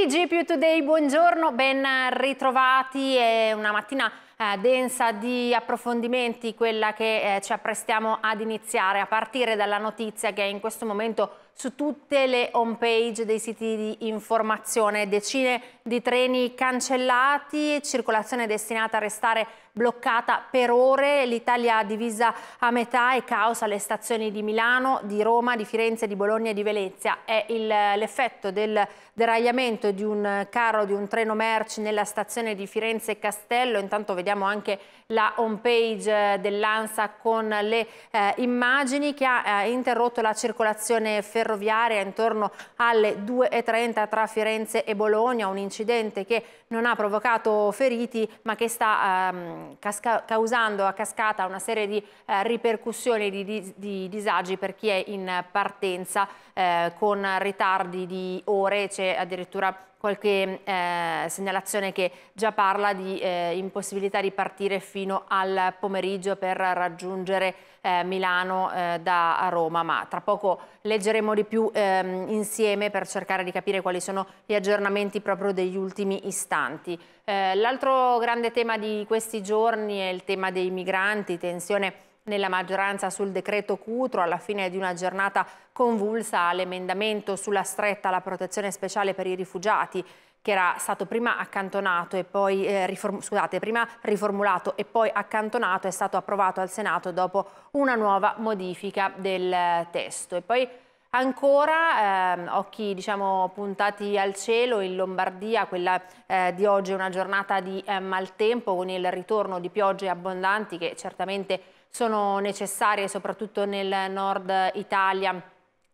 TG Più Today, buongiorno, ben ritrovati, è una mattina eh, densa di approfondimenti quella che eh, ci apprestiamo ad iniziare, a partire dalla notizia che è in questo momento su tutte le home page dei siti di informazione, decine di treni cancellati, circolazione destinata a restare bloccata per ore, l'Italia divisa a metà e caos alle stazioni di Milano, di Roma, di Firenze, di Bologna e di Venezia. È l'effetto del deragliamento di un eh, carro, di un treno merci nella stazione di Firenze e Castello, intanto vediamo vediamo anche la home page eh, dell'ANSA con le eh, immagini che ha eh, interrotto la circolazione ferroviaria intorno alle 2.30 tra Firenze e Bologna, un incidente che non ha provocato feriti ma che sta ehm, causando a cascata una serie di eh, ripercussioni, di, di, di, disagi per chi è in partenza eh, con ritardi di ore, c'è addirittura qualche eh, segnalazione che già parla di impossibilità di partire fino fino al pomeriggio per raggiungere eh, Milano eh, da Roma, ma tra poco leggeremo di più ehm, insieme per cercare di capire quali sono gli aggiornamenti proprio degli ultimi istanti. Eh, L'altro grande tema di questi giorni è il tema dei migranti, tensione nella maggioranza sul decreto Cutro alla fine di una giornata convulsa all'emendamento sulla stretta alla protezione speciale per i rifugiati che era stato prima accantonato e poi, eh, riform scusate, prima riformulato e poi accantonato, è stato approvato al Senato dopo una nuova modifica del eh, testo. E poi Ancora ehm, occhi diciamo, puntati al cielo in Lombardia, quella eh, di oggi è una giornata di eh, maltempo con il ritorno di piogge abbondanti che certamente sono necessarie soprattutto nel nord Italia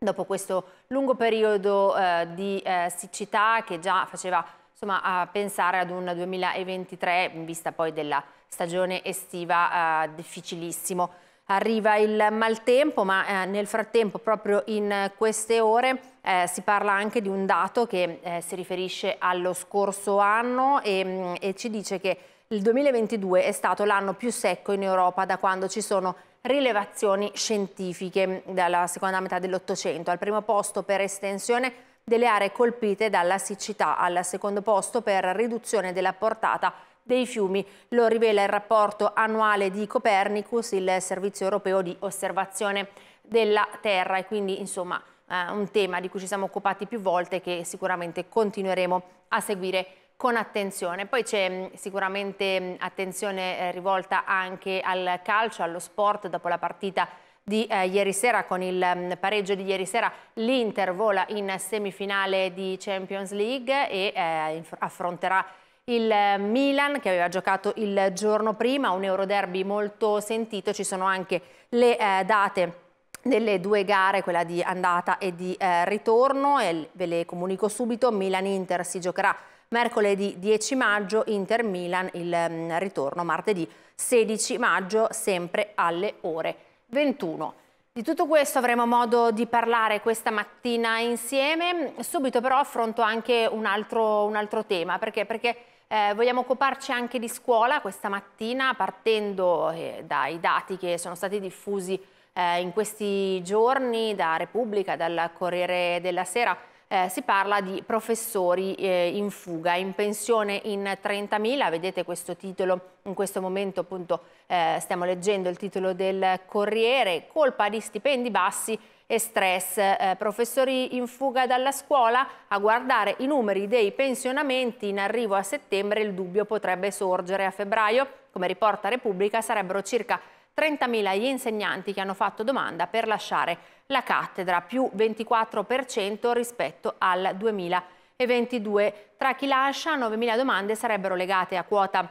dopo questo lungo periodo eh, di eh, siccità che già faceva insomma, pensare ad un 2023 in vista poi della stagione estiva eh, difficilissimo. Arriva il maltempo, ma eh, nel frattempo, proprio in queste ore, eh, si parla anche di un dato che eh, si riferisce allo scorso anno e, mm, e ci dice che il 2022 è stato l'anno più secco in Europa da quando ci sono rilevazioni scientifiche dalla seconda metà dell'Ottocento. Al primo posto per estensione delle aree colpite dalla siccità, al secondo posto per riduzione della portata dei fiumi. Lo rivela il rapporto annuale di Copernicus, il servizio europeo di osservazione della Terra e quindi insomma eh, un tema di cui ci siamo occupati più volte e che sicuramente continueremo a seguire con attenzione. Poi c'è mm, sicuramente mm, attenzione eh, rivolta anche al calcio, allo sport dopo la partita di eh, ieri sera con il mh, mm, pareggio di ieri sera l'Inter vola in semifinale di Champions League e eh, affronterà il eh, Milan che aveva giocato il giorno prima, un Euroderby molto sentito, ci sono anche le eh, date delle due gare, quella di andata e di eh, ritorno e ve le comunico subito, Milan-Inter si giocherà mercoledì 10 maggio Inter-Milan, il mm, ritorno martedì 16 maggio sempre alle ore 21. Di tutto questo avremo modo di parlare questa mattina insieme, subito però affronto anche un altro, un altro tema, perché? perché eh, vogliamo occuparci anche di scuola questa mattina partendo eh, dai dati che sono stati diffusi eh, in questi giorni da Repubblica, dal Corriere della Sera, eh, si parla di professori eh, in fuga, in pensione in 30.000, vedete questo titolo in questo momento appunto eh, stiamo leggendo il titolo del Corriere, colpa di stipendi bassi e stress, eh, professori in fuga dalla scuola, a guardare i numeri dei pensionamenti in arrivo a settembre il dubbio potrebbe sorgere a febbraio, come riporta Repubblica sarebbero circa 30.000 gli insegnanti che hanno fatto domanda per lasciare la cattedra, più 24% rispetto al 2022. Tra chi lascia 9.000 domande sarebbero legate a quota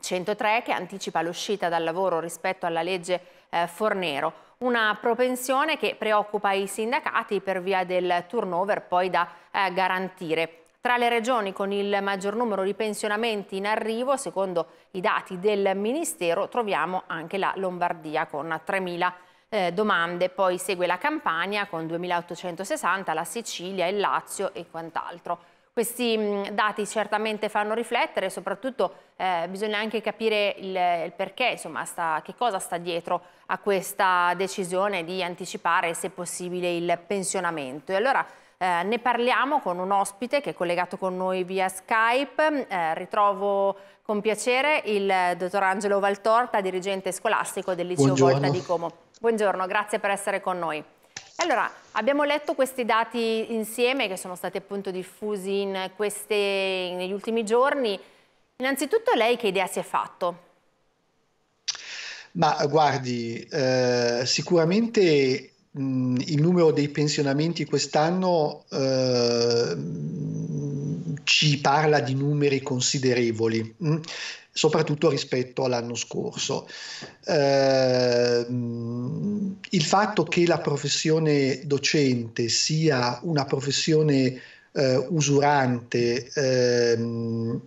103 che anticipa l'uscita dal lavoro rispetto alla legge eh, Fornero, una propensione che preoccupa i sindacati per via del turnover poi da eh, garantire. Tra le regioni con il maggior numero di pensionamenti in arrivo, secondo i dati del Ministero, troviamo anche la Lombardia con 3.000 eh, domande, poi segue la Campania con 2.860, la Sicilia, il Lazio e quant'altro. Questi dati certamente fanno riflettere, soprattutto eh, bisogna anche capire il, il perché, insomma, sta, che cosa sta dietro a questa decisione di anticipare, se possibile, il pensionamento. E allora eh, ne parliamo con un ospite che è collegato con noi via Skype. Eh, ritrovo con piacere il dottor Angelo Valtorta, dirigente scolastico del liceo Buongiorno. Volta di Como. Buongiorno, grazie per essere con noi. Allora, abbiamo letto questi dati insieme che sono stati appunto diffusi queste, negli ultimi giorni. Innanzitutto lei che idea si è fatto? Ma guardi, eh, sicuramente mh, mm, il numero dei pensionamenti quest'anno eh, ci parla di numeri considerevoli. Mh? Mm, soprattutto rispetto all'anno scorso. Eh, il fatto che la professione docente sia una professione eh, usurante, eh,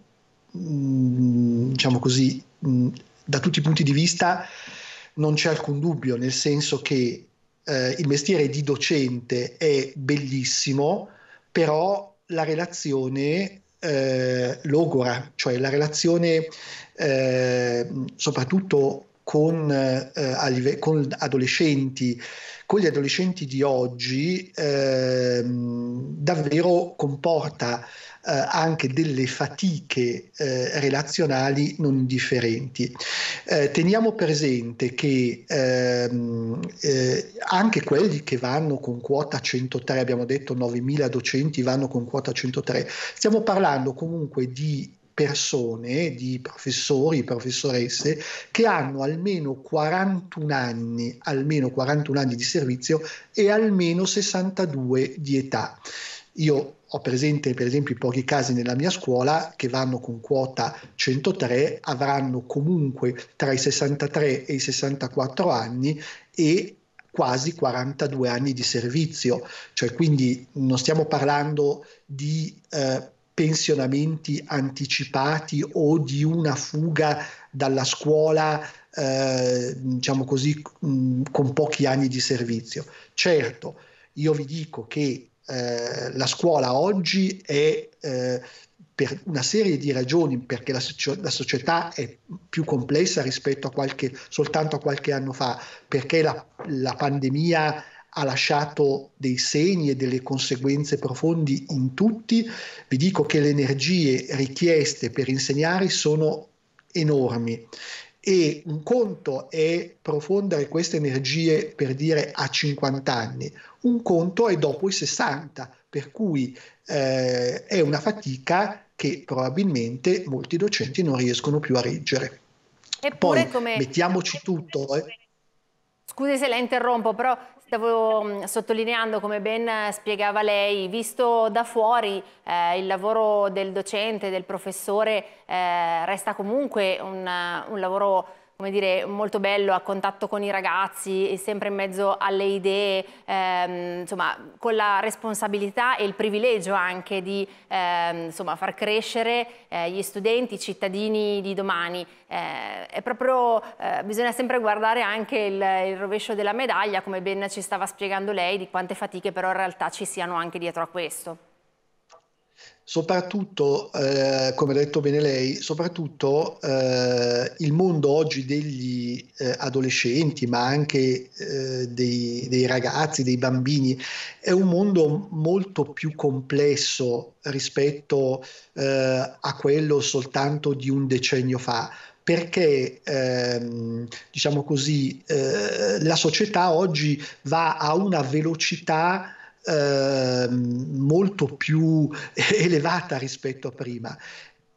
diciamo così, da tutti i punti di vista, non c'è alcun dubbio, nel senso che eh, il mestiere di docente è bellissimo, però la relazione eh, logora, cioè la relazione eh, soprattutto con, eh, con, adolescenti, con gli adolescenti di oggi, ehm, davvero comporta eh, anche delle fatiche eh, relazionali non indifferenti. Eh, teniamo presente che ehm, anche quelli che vanno con quota 103, abbiamo detto 9.000 docenti vanno con quota 103, stiamo parlando comunque di persone, di professori, professoresse che hanno almeno 41 anni, almeno 41 anni di servizio e almeno 62 di età. Io ho presente per esempio i pochi casi nella mia scuola che vanno con quota 103, avranno comunque tra i 63 e i 64 anni e quasi 42 anni di servizio, cioè quindi non stiamo parlando di eh, pensionamenti anticipati o di una fuga dalla scuola, eh, diciamo così, mh, con pochi anni di servizio. Certo, io vi dico che eh, la scuola oggi è eh, per una serie di ragioni, perché la, la, società è più complessa rispetto a qualche, soltanto a qualche anno fa, perché la, la pandemia ha lasciato dei segni e delle conseguenze profondi in tutti, vi dico che le energie richieste per insegnare sono enormi e un conto è profondere queste energie per dire a 50 anni, un conto è dopo i 60, per cui eh, è una fatica che probabilmente molti docenti non riescono più a reggere. Eppure Poi come... mettiamoci tutto. Eh. Scusi se la interrompo, però Stavo mm, sottolineando, come ben eh, spiegava lei, visto da fuori eh, il lavoro del docente, del professore, eh, resta comunque un, eh, un lavoro come dire, molto bello, a contatto con i ragazzi, sempre in mezzo alle idee, ehm, insomma, con la responsabilità e il privilegio anche di ehm, insomma, far crescere eh, gli studenti, i cittadini di domani. Eh, è proprio, eh, bisogna sempre guardare anche il, il, rovescio della medaglia, come ben ci stava spiegando lei, di quante fatiche però in realtà ci siano anche dietro a questo soprattutto, eh, come ha detto bene lei, soprattutto eh, il mondo oggi degli eh, adolescenti, ma anche eh, dei, dei, ragazzi, dei bambini, è un mondo molto più complesso rispetto eh, a quello soltanto di un decennio fa perché ehm, diciamo così, eh, la società oggi va a una velocità Ehm, molto più elevata rispetto a prima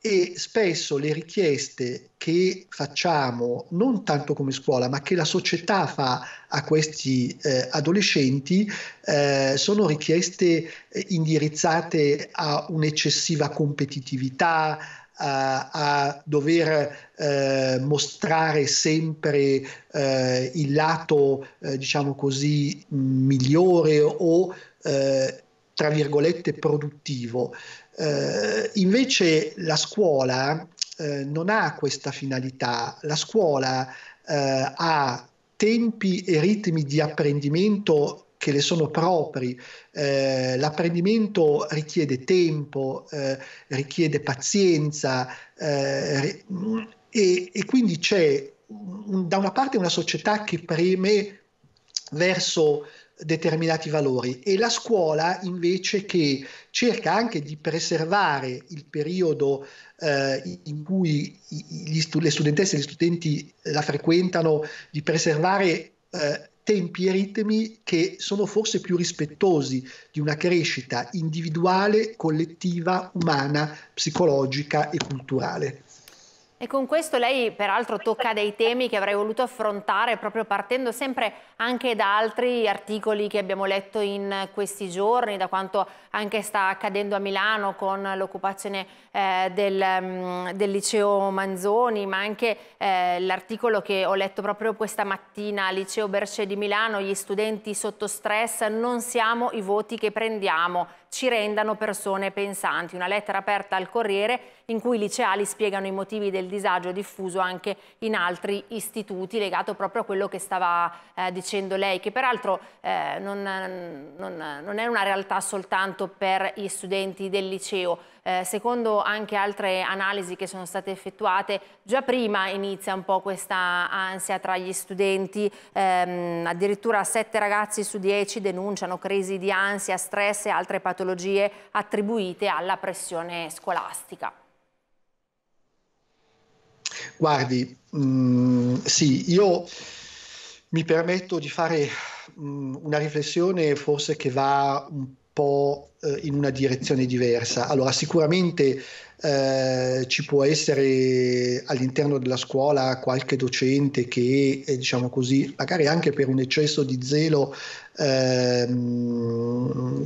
e spesso le richieste che facciamo, non tanto come scuola, ma che la società fa a questi eh, adolescenti, eh, sono richieste eh, indirizzate a un'eccessiva competitività, a, a dover eh, mostrare sempre eh, il lato, eh, diciamo così, migliore o eh, tra virgolette produttivo. Eh, invece la scuola eh, non ha questa finalità, la scuola eh, ha tempi e ritmi di apprendimento che le sono propri. Eh, l'apprendimento richiede tempo, eh, richiede pazienza eh, e, e, quindi c'è da una parte una società che preme verso determinati valori e la scuola invece che cerca anche di preservare il periodo eh, in cui stu- le studentesse e gli studenti la frequentano, di preservare eh, tempi e ritmi che sono forse più rispettosi di una crescita individuale, collettiva, umana, psicologica e culturale. E con questo lei peraltro tocca dei temi che avrei voluto affrontare proprio partendo sempre anche da altri articoli che abbiamo letto in questi giorni, da quanto anche sta accadendo a Milano con l'occupazione eh, del, mm, del, liceo Manzoni, ma anche eh, l'articolo che ho letto proprio questa mattina al liceo Berce di Milano, gli studenti sotto stress, non siamo i voti che prendiamo ci rendano persone pensanti. Una lettera aperta al Corriere in cui i liceali spiegano i motivi del disagio diffuso anche in altri istituti, legato proprio a quello che stava eh, dicendo lei, che peraltro eh, non, non, non è una realtà soltanto per gli studenti del liceo, eh, secondo anche altre analisi che sono state effettuate, già prima inizia un po' questa ansia tra gli studenti, ehm, addirittura sette ragazzi su dieci denunciano crisi di ansia, stress e altre patologie attribuite alla pressione scolastica. Guardi, mh, mm, sì, io mi permetto di fare mh, mm, una riflessione forse che va un po' Eh, in una direzione diversa. Allora, sicuramente eh, ci può essere all'interno della scuola qualche docente che, eh, diciamo così, magari anche per un eccesso di zelo ehm,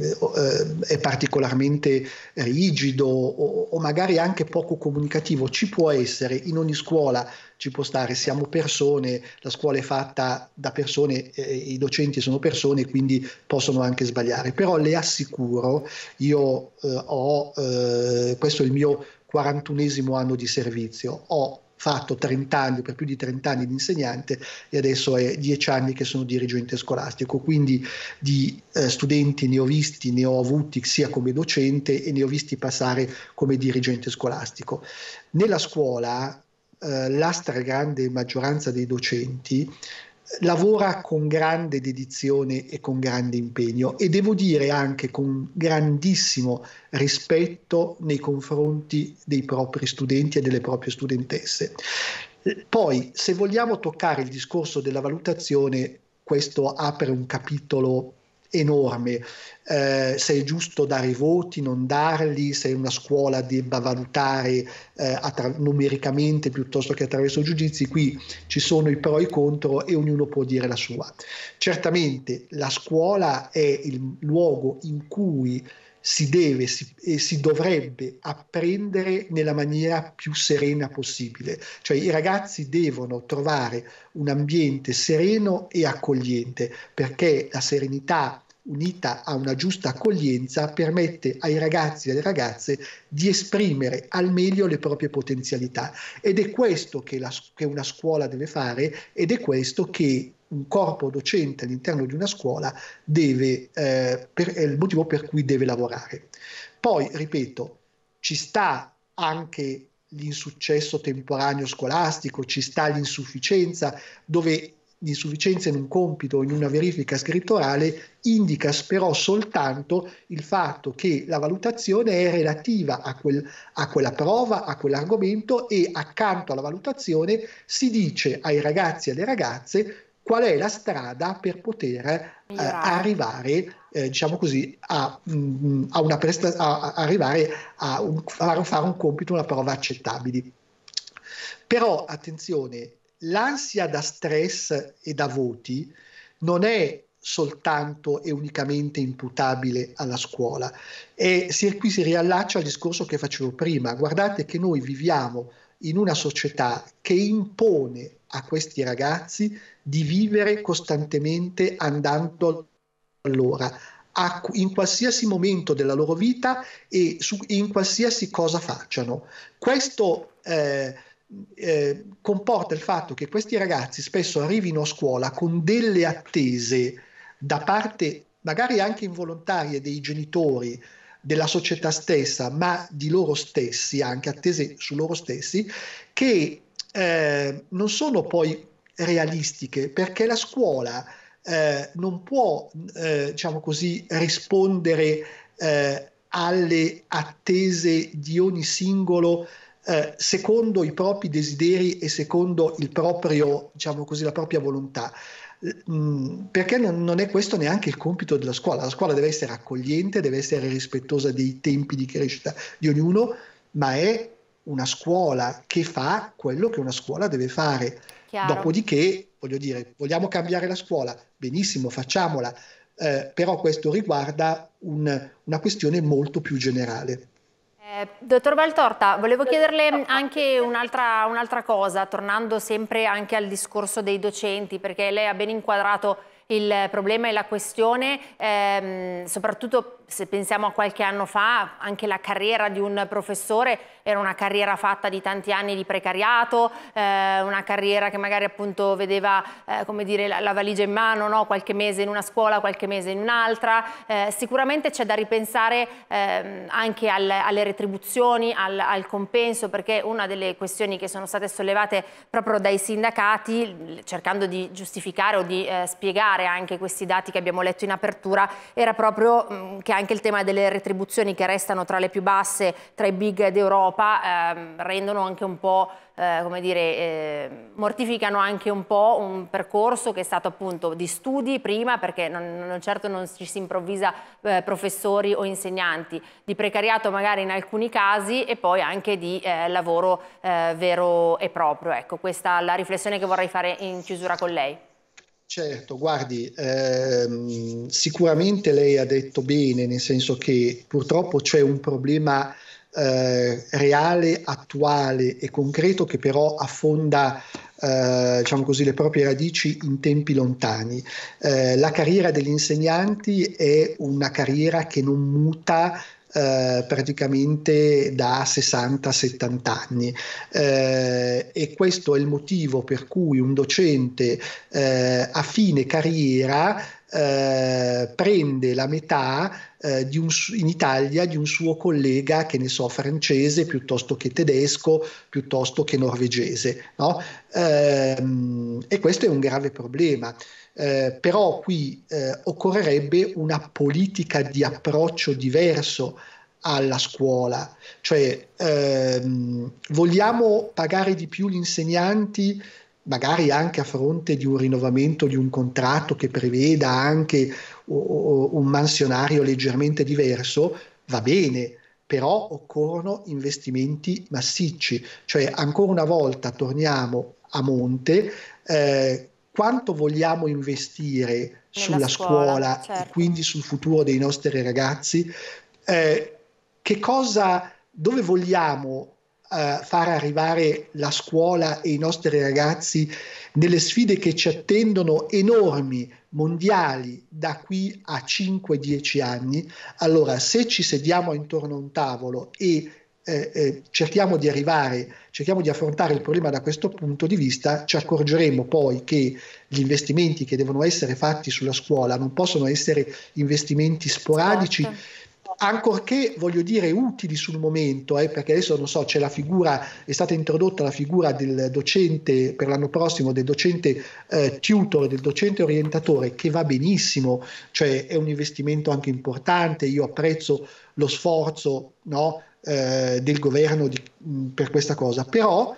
eh, eh, è particolarmente rigido o, magari anche poco comunicativo. Ci può essere in ogni scuola ci può stare, siamo persone, la scuola è fatta da persone, i docenti sono persone, quindi possono anche sbagliare, però le assicuro io eh, ho, eh, questo è il mio 41 anno di servizio, ho fatto 30 anni, per più di 30 anni di insegnante e adesso è 10 anni che sono dirigente scolastico, quindi di eh, studenti ne ho visti, ne ho avuti sia come docente e ne ho visti passare come dirigente scolastico. Nella scuola eh, la stragrande maggioranza dei docenti lavora con grande dedizione e con grande impegno e devo dire anche con grandissimo rispetto nei confronti dei propri studenti e delle proprie studentesse. Poi, se vogliamo toccare il discorso della valutazione, questo apre un capitolo enorme. Eh, se è giusto dare i voti, non darli, se una scuola debba valutare eh, attra- numericamente piuttosto che attraverso giudizi, qui ci sono i pro e i contro e ognuno può dire la sua. Certamente la scuola è il luogo in cui si deve si, e si dovrebbe apprendere nella maniera più serena possibile, cioè i ragazzi devono trovare un ambiente sereno e accogliente perché la serenità unita a una giusta accoglienza, permette ai ragazzi e alle ragazze di esprimere al meglio le proprie potenzialità. Ed è questo che, la, che una scuola deve fare ed è questo che un corpo docente all'interno di una scuola deve, eh, per, è il motivo per cui deve lavorare. Poi, ripeto, ci sta anche l'insuccesso temporaneo scolastico, ci sta l'insufficienza, dove di sufficienza in un compito o in una verifica scrittorale indica però soltanto il fatto che la valutazione è relativa a, quel, a quella prova, a quell'argomento e accanto alla valutazione si dice ai ragazzi e alle ragazze qual è la strada per poter eh, arrivare, eh, diciamo così, a, mh, mm, a una presta- a, arrivare a un, fare un compito, una prova accettabili. Però attenzione, l'ansia da stress e da voti non è soltanto e unicamente imputabile alla scuola. E si, qui si riallaccia al discorso che facevo prima. Guardate che noi viviamo in una società che impone a questi ragazzi di vivere costantemente andando all'ora, a, in qualsiasi momento della loro vita e su, in qualsiasi cosa facciano. Questo eh, eh, comporta il fatto che questi ragazzi spesso arrivino a scuola con delle attese da parte, magari anche involontarie, dei genitori, della società stessa, ma di loro stessi, anche attese su loro stessi, che eh, non sono poi realistiche, perché la scuola eh, non può, eh, diciamo così, rispondere eh, alle attese di ogni singolo eh, secondo i propri desideri e secondo il proprio, diciamo così, la propria volontà. Mm, perché non, non è questo neanche il compito della scuola. La scuola deve essere accogliente, deve essere rispettosa dei tempi di crescita di ognuno, ma è una scuola che fa quello che una scuola deve fare. Chiaro. Dopodiché, voglio dire, vogliamo cambiare la scuola? Benissimo, facciamola, eh, però questo riguarda un, una questione molto più generale. Eh, dottor Valtorta, volevo chiederle anche un'altra un cosa, tornando sempre anche al discorso dei docenti, perché lei ha ben inquadrato il problema e la questione, ehm, soprattutto se pensiamo a qualche anno fa, anche la carriera di un professore era una carriera fatta di tanti anni di precariato, eh, una carriera che magari appunto vedeva eh, dire, la, la, valigia in mano, no? qualche mese in una scuola, qualche mese in un'altra. Eh, sicuramente c'è da ripensare ehm, anche al, alle retribuzioni, al, al, compenso, perché una delle questioni che sono state sollevate proprio dai sindacati, cercando di giustificare o di eh, spiegare anche questi dati che abbiamo letto in apertura, era proprio mh, mm, che anche il tema delle retribuzioni che restano tra le più basse tra i big d'Europa ehm, rendono anche un po', eh, come dire, eh, mortificano anche un po' un percorso che è stato appunto di studi prima, perché non, non certo non ci si improvvisa eh, professori o insegnanti, di precariato magari in alcuni casi e poi anche di eh, lavoro eh, vero e proprio. Ecco, questa è la riflessione che vorrei fare in chiusura con lei. Certo, guardi, ehm, sicuramente lei ha detto bene, nel senso che purtroppo c'è un problema eh, reale, attuale e concreto che però affonda eh, diciamo così, le proprie radici in tempi lontani. Eh, la carriera degli insegnanti è una carriera che non muta eh, praticamente da 60-70 anni eh, e questo è il motivo per cui un docente eh, a fine carriera eh, prende la metà eh, un, in Italia di un suo collega, che ne so, francese piuttosto che tedesco, piuttosto che norvegese. No? Ehm, e questo è un grave problema. Eh, però qui eh, occorrerebbe una politica di approccio diverso alla scuola, cioè ehm, vogliamo pagare di più gli insegnanti magari anche a fronte di un rinnovamento di un contratto che preveda anche un mansionario leggermente diverso, va bene, però occorrono investimenti massicci, cioè ancora una volta torniamo a monte, eh, quanto vogliamo investire sulla scuola, scuola certo. e quindi sul futuro dei nostri ragazzi, eh, che cosa, dove vogliamo far arrivare la scuola e i nostri ragazzi nelle sfide che ci attendono enormi, mondiali, da qui a 5-10 anni, allora se ci sediamo intorno a un tavolo e eh, eh, cerchiamo di arrivare, cerchiamo di affrontare il problema da questo punto di vista, ci accorgeremo poi che gli investimenti che devono essere fatti sulla scuola non possono essere investimenti sporadici. Certo ancorché voglio dire utili sul momento, eh, perché adesso non so, c'è la figura, è stata introdotta la figura del docente per l'anno prossimo, del docente eh, tutor, del docente orientatore, che va benissimo, cioè è un investimento anche importante, io apprezzo lo sforzo no, eh, del governo di, per questa cosa, però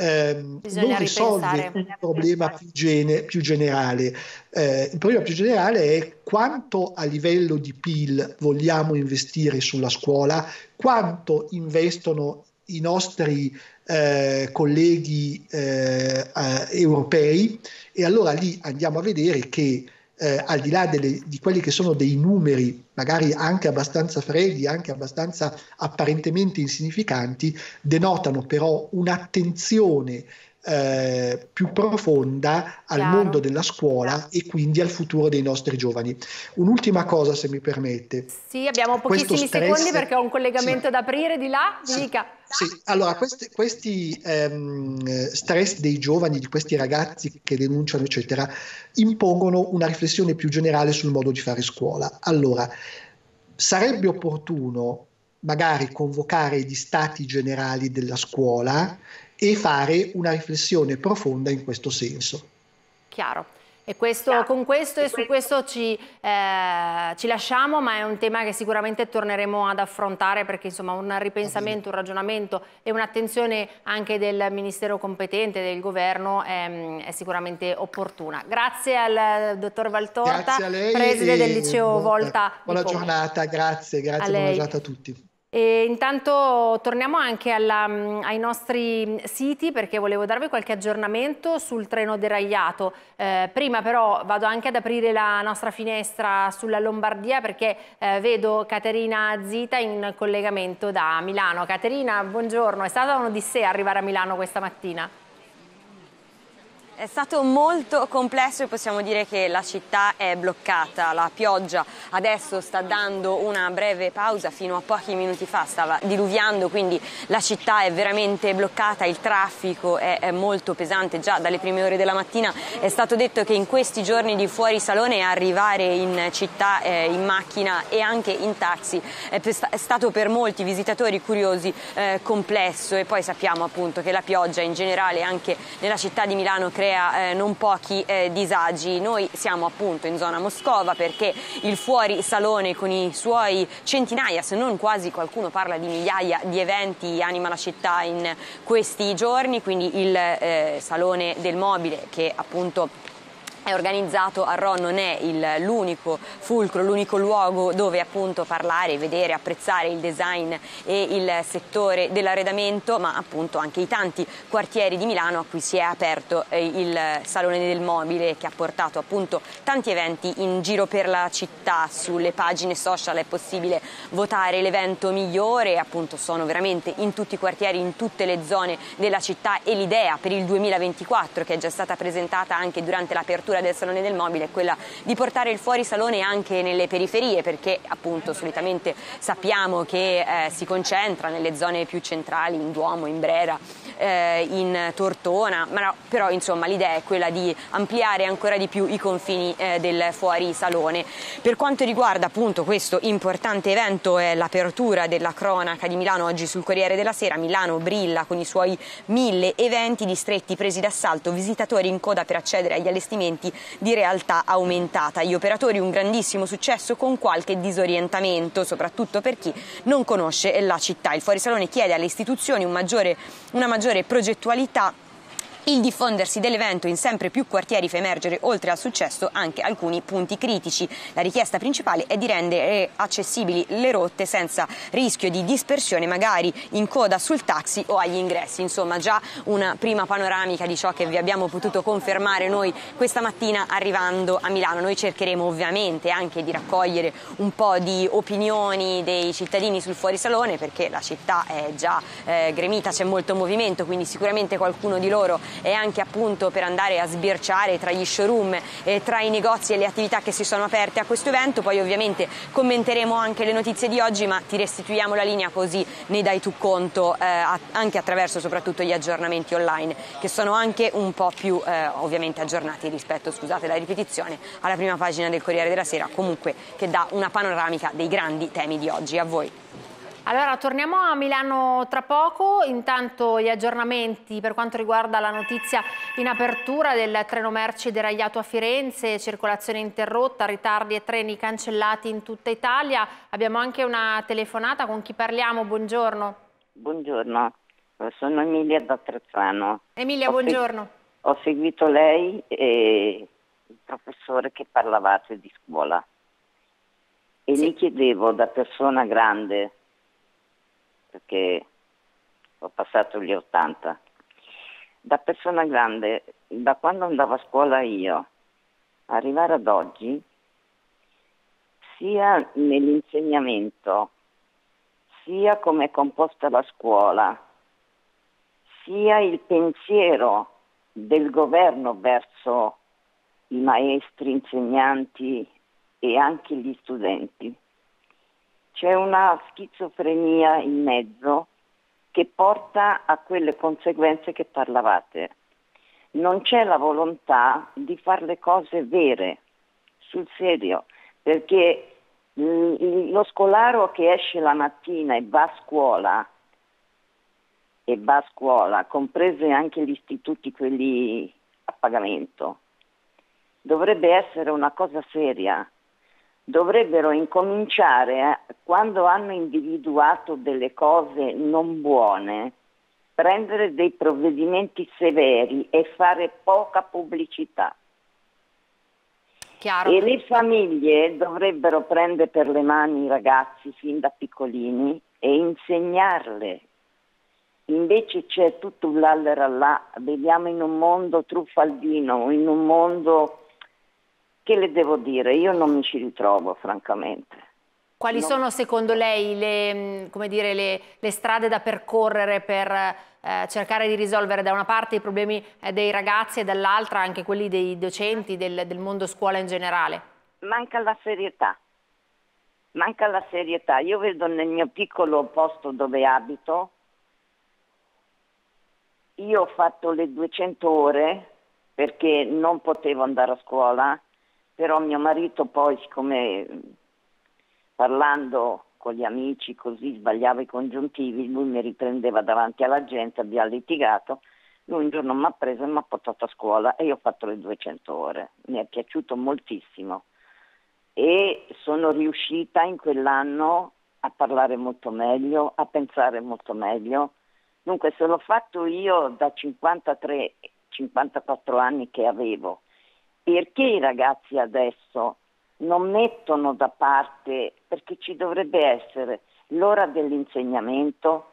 ehm, non risolve un problema più, gene, più generale. Eh, il problema più generale è quanto a livello di PIL vogliamo investire sulla scuola, quanto investono i nostri eh, colleghi eh, eh europei e allora lì andiamo a vedere che eh, al di là delle, di quelli che sono dei numeri, magari anche abbastanza freddi, anche abbastanza apparentemente insignificanti, denotano però un'attenzione eh, più profonda al Chiaro. mondo della scuola e quindi al futuro dei nostri giovani. Un'ultima cosa, se mi permette. Sì, abbiamo pochissimi stress... secondi perché ho un collegamento sì. da aprire di là. Sì. Dica. Sì, allora questi, questi ehm, stress dei giovani, di questi ragazzi che denunciano, eccetera, impongono una riflessione più generale sul modo di fare scuola. Allora, sarebbe opportuno magari convocare gli stati generali della scuola e fare una riflessione profonda in questo senso. Chiaro. E questo, yeah. con questo e su questo ci, eh, ci, lasciamo, ma è un tema che sicuramente torneremo ad affrontare perché insomma un ripensamento, un ragionamento e un'attenzione anche del Ministero competente, del Governo è, ehm, è sicuramente opportuna. Grazie al eh, Dottor Valtorta, Presidente del Liceo Volta. Buona giornata, grazie, grazie, buona giornata a tutti. E intanto torniamo anche alla, mm, ai nostri mm, siti perché volevo darvi qualche aggiornamento sul treno deragliato. Eh, prima però vado anche ad aprire la nostra finestra sulla Lombardia perché eh, vedo Caterina Zita in collegamento da Milano. Caterina, buongiorno. È stata un'odissea arrivare a Milano questa mattina? È stato molto complesso e possiamo dire che la città è bloccata. La pioggia adesso sta dando una breve pausa, fino a pochi minuti fa stava diluviando, quindi la città è veramente bloccata, il traffico è, molto pesante. Già dalle prime ore della mattina è stato detto che in questi giorni di fuori salone arrivare in città eh, in macchina e anche in taxi è, stato per molti visitatori curiosi eh, complesso e poi sappiamo appunto che la pioggia in generale anche nella città di Milano crea crea eh, non pochi eh, disagi. Noi siamo appunto in zona Moscova perché il fuori salone con i suoi centinaia, se non quasi qualcuno parla di migliaia di eventi anima la città in questi giorni, quindi il eh, salone del mobile che appunto è organizzato a Ron non è l'unico fulcro, l'unico luogo dove appunto parlare, vedere, apprezzare il design e il settore dell'arredamento, ma appunto anche i tanti quartieri di Milano a cui si è aperto eh, il Salone del Mobile che ha portato appunto tanti eventi in giro per la città, sulle pagine social è possibile votare l'evento migliore, appunto sono veramente in tutti i quartieri, in tutte le zone della città e l'idea per il 2024 che è già stata presentata anche durante l'apertura adesso non è del mobile, è quella di portare il fuorisalone anche nelle periferie perché appunto solitamente sappiamo che eh, si concentra nelle zone più centrali, in Duomo, in Brera eh, in Tortona, no, però insomma l'idea è quella di ampliare ancora di più i confini eh, del fuori salone. Per quanto riguarda appunto questo importante evento è l'apertura della cronaca di Milano oggi sul Corriere della Sera, Milano brilla con i suoi mille eventi, distretti presi d'assalto, visitatori in coda per accedere agli allestimenti di realtà aumentata, gli operatori un grandissimo successo con qualche disorientamento, soprattutto per chi non conosce la città. Il fuorisalone chiede alle istituzioni un maggiore, una maggiore maggiore progettualità il diffondersi dell'evento in sempre più quartieri fa emergere, oltre al successo, anche alcuni punti critici. La richiesta principale è di rendere accessibili le rotte senza rischio di dispersione, magari in coda sul taxi o agli ingressi. Insomma, già una prima panoramica di ciò che vi abbiamo potuto confermare noi questa mattina arrivando a Milano. Noi cercheremo ovviamente anche di raccogliere un po' di opinioni dei cittadini sul fuorisalone perché la città è già eh, gremita, c'è molto movimento, quindi sicuramente qualcuno di loro e anche appunto per andare a sbirciare tra gli showroom, eh, tra i negozi e le attività che si sono aperte a questo evento. Poi ovviamente commenteremo anche le notizie di oggi, ma ti restituiamo la linea così ne dai tu conto eh, anche attraverso soprattutto gli aggiornamenti online che sono anche un po' più eh, ovviamente aggiornati rispetto, scusate la ripetizione, alla prima pagina del Corriere della Sera, comunque che dà una panoramica dei grandi temi di oggi. A voi. Allora, torniamo a Milano tra poco. Intanto gli aggiornamenti per quanto riguarda la notizia in apertura del treno merci deragliato a Firenze, circolazione interrotta, ritardi e treni cancellati in tutta Italia. Abbiamo anche una telefonata con chi parliamo. Buongiorno. Buongiorno, sono Emilia da Trezzano. Emilia, ho buongiorno. ho seguito lei e il professore che parlavate di scuola. E sì. mi chiedevo da persona grande perché ho passato gli 80. Da persona grande, da quando andavo a scuola io, arrivare ad oggi, sia nell'insegnamento, sia come è composta la scuola, sia il pensiero del governo verso i maestri, insegnanti e anche gli studenti c'è una schizofrenia in mezzo che porta a quelle conseguenze che parlavate. Non c'è la volontà di fare le cose vere, sul serio, perché mm, lo scolaro che esce la mattina e va a scuola, e va a scuola, comprese anche gli istituti quelli a pagamento, dovrebbe essere una cosa seria, dovrebbero incominciare, eh, quando hanno individuato delle cose non buone, prendere dei provvedimenti severi e fare poca pubblicità. Chiaro. E le famiglie dovrebbero prendere per le mani i ragazzi fin da piccolini e insegnarle. Invece c'è tutto l'allera là, vediamo in un mondo truffaldino, in un mondo che le devo dire? Io non mi ci ritrovo, francamente. Quali no. sono secondo lei le, dire, le, le, strade da percorrere per eh, cercare di risolvere da una parte i problemi eh, dei ragazzi e dall'altra anche quelli dei docenti, del, del mondo scuola in generale? Manca la serietà, manca la serietà. Io vedo nel mio piccolo posto dove abito, io ho fatto le 200 ore perché non potevo andare a scuola però mio marito poi, siccome parlando con gli amici così sbagliava i congiuntivi, lui mi riprendeva davanti alla gente, abbiamo litigato, lui un giorno mi ha preso e mi ha portato a scuola e io ho fatto le 200 ore, mi è piaciuto moltissimo e sono riuscita in quell'anno a parlare molto meglio, a pensare molto meglio. Dunque se l'ho fatto io da 53, 54 anni che avevo, perché i ragazzi adesso non mettono da parte, perché ci dovrebbe essere l'ora dell'insegnamento,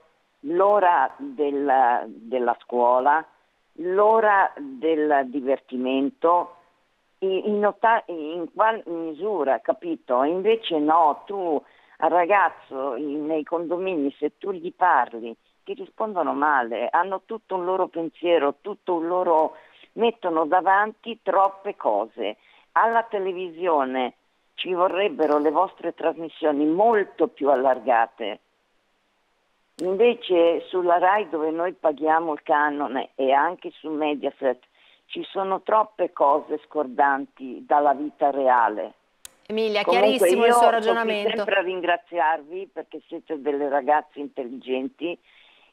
l'ora della, della scuola, l'ora del divertimento, in, nota- in qual misura, capito? Invece no, tu al ragazzo in, nei condomini, se tu gli parli, ti rispondono male, hanno tutto un loro pensiero, tutto un loro mettono davanti troppe cose. Alla televisione ci vorrebbero le vostre trasmissioni molto più allargate. Invece sulla RAI dove noi paghiamo il canone e anche su Mediaset ci sono troppe cose scordanti dalla vita reale. Emilia, Comunque, chiarissimo il suo ragionamento. Io sempre a ringraziarvi perché siete delle ragazze intelligenti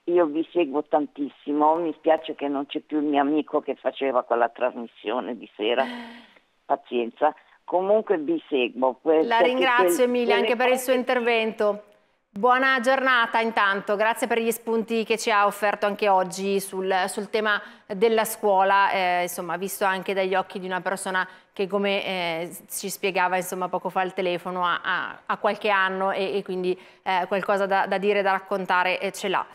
io vi seguo tantissimo, mi spiace che non c'è più il mio amico che faceva quella trasmissione di sera, pazienza, comunque vi seguo. La ringrazio quel, Emilia anche per il suo intervento. Buona giornata intanto, grazie per gli spunti che ci ha offerto anche oggi sul, sul tema della scuola, eh, insomma visto anche dagli occhi di una persona che come eh, ci spiegava insomma, poco fa al telefono ha, qualche anno e, e quindi eh, qualcosa da, da, dire, da raccontare eh, ce l'ha.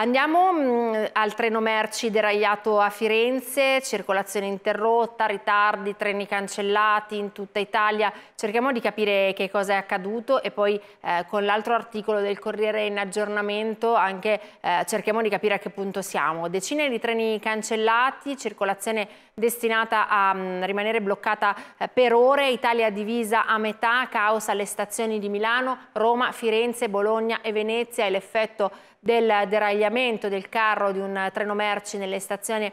Andiamo mh, mm, al treno merci deragliato a Firenze, circolazione interrotta, ritardi, treni cancellati in tutta Italia. Cerchiamo di capire che cosa è accaduto e poi eh, con l'altro articolo del Corriere in aggiornamento anche eh, cerchiamo di capire a che punto siamo. Decine di treni cancellati, circolazione destinata a mm, rimanere bloccata eh, per ore, Italia divisa a metà, caos alle stazioni di Milano, Roma, Firenze, Bologna e Venezia e l'effetto del deragliamento del carro di un treno merci nelle stazioni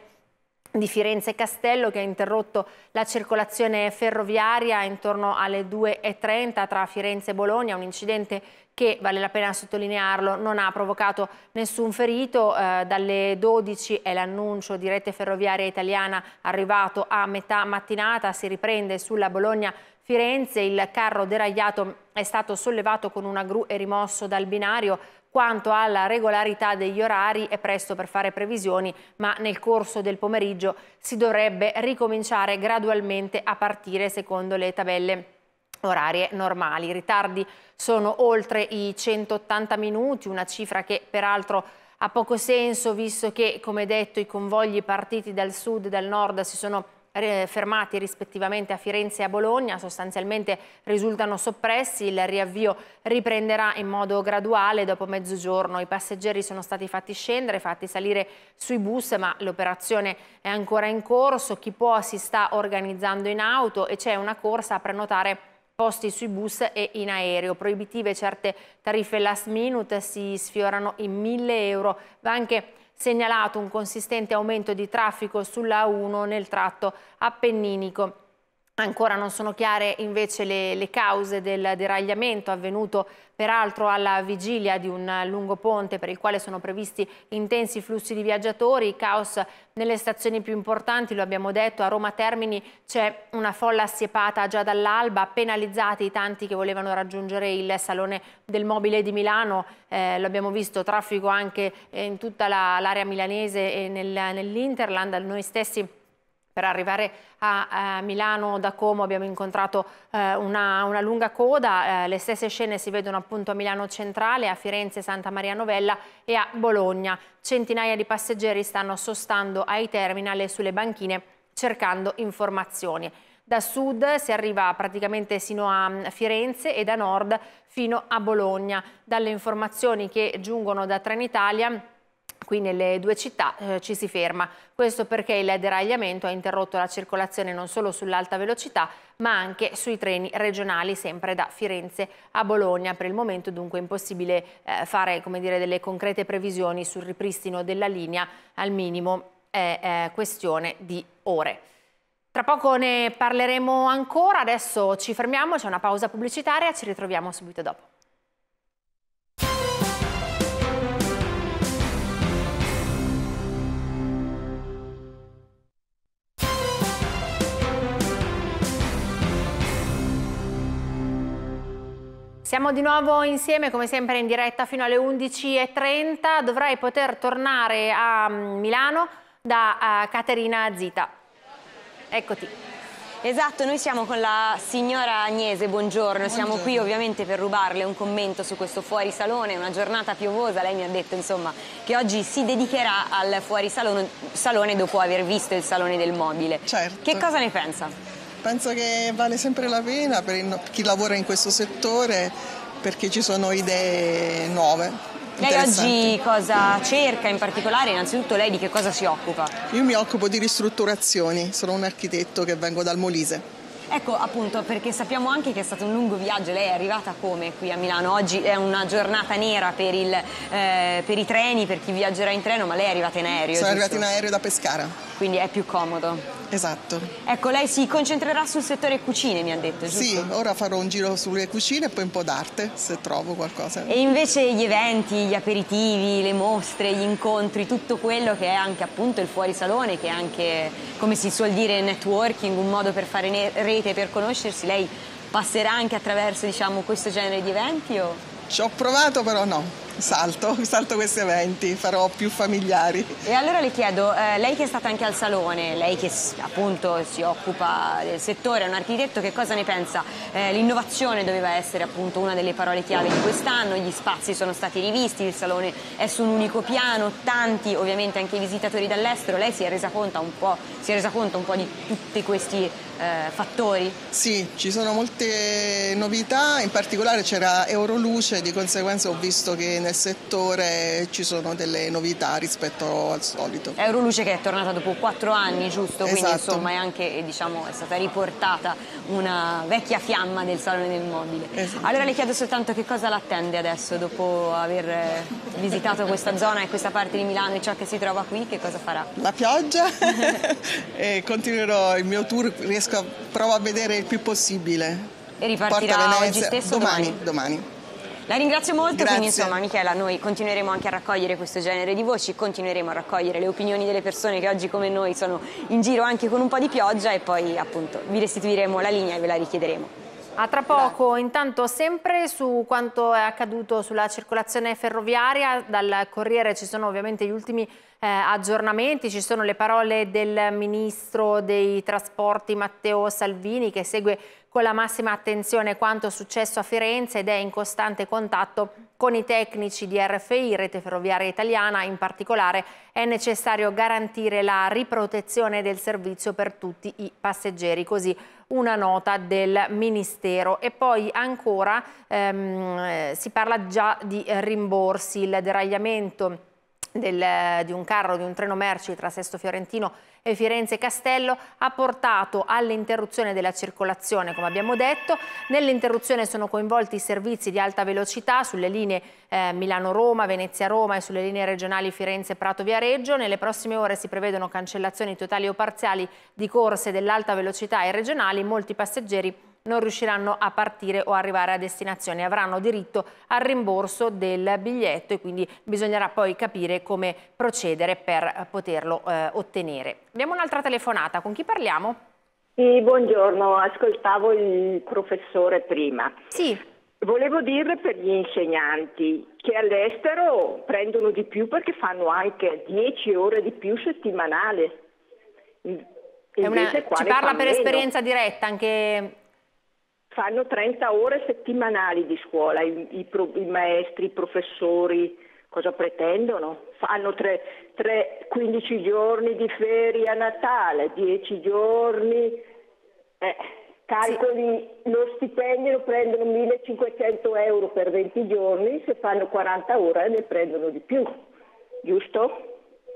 di Firenze Castello che ha interrotto la circolazione ferroviaria intorno alle 2.30 tra Firenze e Bologna, un incidente che, vale la pena sottolinearlo, non ha provocato nessun ferito. Eh, dalle 12 è l'annuncio di rete ferroviaria italiana arrivato a metà mattinata, si riprende sulla Bologna Firenze il carro deragliato è stato sollevato con una gru e rimosso dal binario. Quanto alla regolarità degli orari è presto per fare previsioni, ma nel corso del pomeriggio si dovrebbe ricominciare gradualmente a partire secondo le tabelle orarie normali. I ritardi sono oltre i 180 minuti, una cifra che peraltro ha poco senso visto che, come detto, i convogli partiti dal sud e dal nord si sono fermati rispettivamente a Firenze e a Bologna, sostanzialmente risultano soppressi, il riavvio riprenderà in modo graduale dopo mezzogiorno, i passeggeri sono stati fatti scendere, fatti salire sui bus, ma l'operazione è ancora in corso, chi può si sta organizzando in auto e c'è una corsa a prenotare posti sui bus e in aereo. Proibitive certe tariffe last minute si sfiorano in 1000 euro. Va anche segnalato un consistente aumento di traffico sulla A1 nel tratto appenninico Ancora non sono chiare invece le, le, cause del deragliamento avvenuto peraltro alla vigilia di un lungo ponte per il quale sono previsti intensi flussi di viaggiatori, caos nelle stazioni più importanti, lo abbiamo detto, a Roma Termini c'è una folla assiepata già dall'alba, penalizzati i tanti che volevano raggiungere il Salone del Mobile di Milano, eh, lo abbiamo visto, traffico anche eh, in tutta l'area la, milanese e nel, nell'Interland, noi stessi per arrivare a, a Milano da Como abbiamo incontrato eh, una, una, lunga coda, eh, le stesse scene si vedono appunto a Milano Centrale, a Firenze, Santa Maria Novella e a Bologna. Centinaia di passeggeri stanno sostando ai terminal e sulle banchine cercando informazioni da sud si arriva praticamente sino a mm, Firenze e da nord fino a Bologna. Dalle informazioni che giungono da Trenitalia qui nelle due città eh, ci si ferma. Questo perché il deragliamento ha interrotto la circolazione non solo sull'alta velocità, ma anche sui treni regionali, sempre da Firenze a Bologna. Per il momento dunque è impossibile eh, fare dire, delle concrete previsioni sul ripristino della linea, al minimo è eh, questione di ore. Tra poco ne parleremo ancora, adesso ci fermiamo, c'è una pausa pubblicitaria, ci ritroviamo subito dopo. Siamo di nuovo insieme come sempre in diretta fino alle 11.30, Dovrei poter tornare a mm, Milano da eh, Caterina Zita. Eccoti. Esatto, noi siamo con la signora Agnese, buongiorno. buongiorno. siamo qui ovviamente per rubarle un commento su questo fuori salone, una giornata piovosa, lei mi ha detto insomma che oggi si dedicherà al fuori salone dopo aver visto il salone del mobile. Certo. Che cosa ne pensa? Penso che vale sempre la pena per chi lavora in questo settore perché ci sono idee nuove. Lei oggi cosa cerca in particolare? Innanzitutto lei di che cosa si occupa? Io mi occupo di ristrutturazioni, sono un architetto che vengo dal Molise. Ecco appunto perché sappiamo anche che è stato un lungo viaggio, lei è arrivata come qui a Milano? Oggi è una giornata nera per, il, eh, per i treni, per chi viaggerà in treno, ma lei è arrivata in aereo. Sono giusto? arrivata in aereo da Pescara. Quindi è più comodo. Esatto. Ecco, lei si concentrerà sul settore cucine, mi ha detto, giusto? Sì, ora farò un giro sulle cucine e poi un po' d'arte, se trovo qualcosa. E invece gli eventi, gli aperitivi, le mostre, gli incontri, tutto quello che è anche appunto il fuorisalone, che è anche, come si suol dire, networking, un modo per fare rete rete per conoscersi, lei passerà anche attraverso diciamo, questo genere di eventi? O? Ci ho provato però no, salto, salto questi eventi, farò più familiari. E allora le chiedo, eh, lei che è stata anche al salone, lei che appunto si occupa del settore, è un architetto, che cosa ne pensa? Eh, l'innovazione doveva essere appunto una delle parole chiave di quest'anno, gli spazi sono stati rivisti, il salone è su un unico piano, tanti ovviamente anche i visitatori dall'estero, lei si è resa conto un po', conto un po di tutti questi eh, fattori. Sì, ci sono molte novità, in particolare c'era Euroluce, di conseguenza ho visto che nel settore ci sono delle novità rispetto al solito. Euroluce che è tornata dopo quattro anni, giusto? Quindi esatto. insomma è anche, eh, diciamo, è stata riportata una vecchia fiamma del Salone del Mobile. Esatto. Allora le chiedo soltanto che cosa l'attende adesso dopo aver eh, visitato questa zona e questa parte di Milano e ciò che si trova qui, che cosa farà? La pioggia e continuerò il mio tour riesco riesco, provo a vedere il più possibile. E ripartirà Porta oggi stesso domani? Domani, domani. La ringrazio molto, Grazie. quindi insomma Michela, noi continueremo anche a raccogliere questo genere di voci, continueremo a raccogliere le opinioni delle persone che oggi come noi sono in giro anche con un po' di pioggia e poi appunto vi restituiremo la linea e ve la richiederemo. A tra poco, intanto sempre su quanto è accaduto sulla circolazione ferroviaria, dal Corriere ci sono ovviamente gli ultimi eh, aggiornamenti, ci sono le parole del Ministro dei Trasporti Matteo Salvini che segue con la massima attenzione quanto successo a Firenze ed è in costante contatto con i tecnici di RFI, Rete Ferroviaria Italiana, in particolare è necessario garantire la riprotezione del servizio per tutti i passeggeri, così una nota del Ministero. E poi ancora ehm, si parla già di rimborsi, il deragliamento del, di un carro, di un treno merci tra Sesto Fiorentino e Firenze Castello ha portato all'interruzione della circolazione, come abbiamo detto. Nell'interruzione sono coinvolti i servizi di alta velocità sulle linee eh, Milano-Roma, Venezia-Roma e sulle linee regionali Firenze-Prato-Viareggio. Nelle prossime ore si prevedono cancellazioni totali o parziali di corse dell'alta velocità e regionali. Molti passeggeri non riusciranno a partire o arrivare a destinazione. Avranno diritto al rimborso del biglietto e quindi bisognerà poi capire come procedere per eh, poterlo eh, ottenere. Abbiamo un'altra telefonata, con chi parliamo? Sì, buongiorno, ascoltavo il professore prima. Sì. Volevo dire per gli insegnanti che all'estero prendono di più perché fanno anche 10 ore di più settimanale. Una, ci parla per meno. esperienza diretta anche fanno 30 ore settimanali di scuola, i, i, pro, i maestri, i professori, cosa pretendono? Fanno tre, tre, 15 giorni di ferie a Natale, 10 giorni, eh, calcoli sì. lo stipendio, prendono 1500 euro per 20 giorni, se fanno 40 ore ne prendono di più, giusto?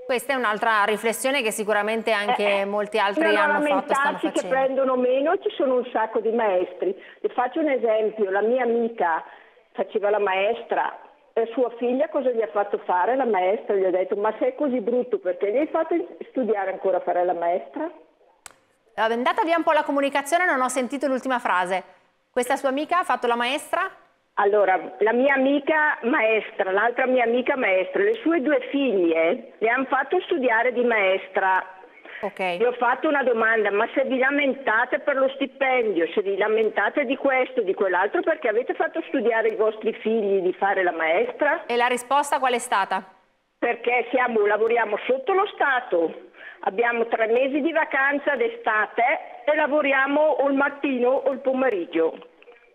Questa è un'altra riflessione che sicuramente anche eh, eh molti altri hanno fatto. Stanno facendo. che prendono meno, ci sono un sacco di maestri. Le faccio un esempio, la mia amica faceva la maestra, e sua figlia cosa gli ha fatto fare la maestra? Gli ha detto ma sei così brutto perché gli hai fatto studiare ancora a fare la maestra? andata via un po' la comunicazione, non ho sentito l'ultima frase. Questa sua amica ha fatto la maestra? Allora, la mia amica maestra, l'altra mia amica maestra, le sue due figlie le hanno fatto studiare di maestra. Okay. Gli ho fatto una domanda, ma se vi lamentate per lo stipendio, se vi lamentate di questo, di quell'altro, perché avete fatto studiare i vostri figli di fare la maestra? E la risposta qual è stata? Perché siamo, lavoriamo sotto lo Stato, abbiamo tre mesi di vacanza d'estate e lavoriamo o il mattino o il pomeriggio.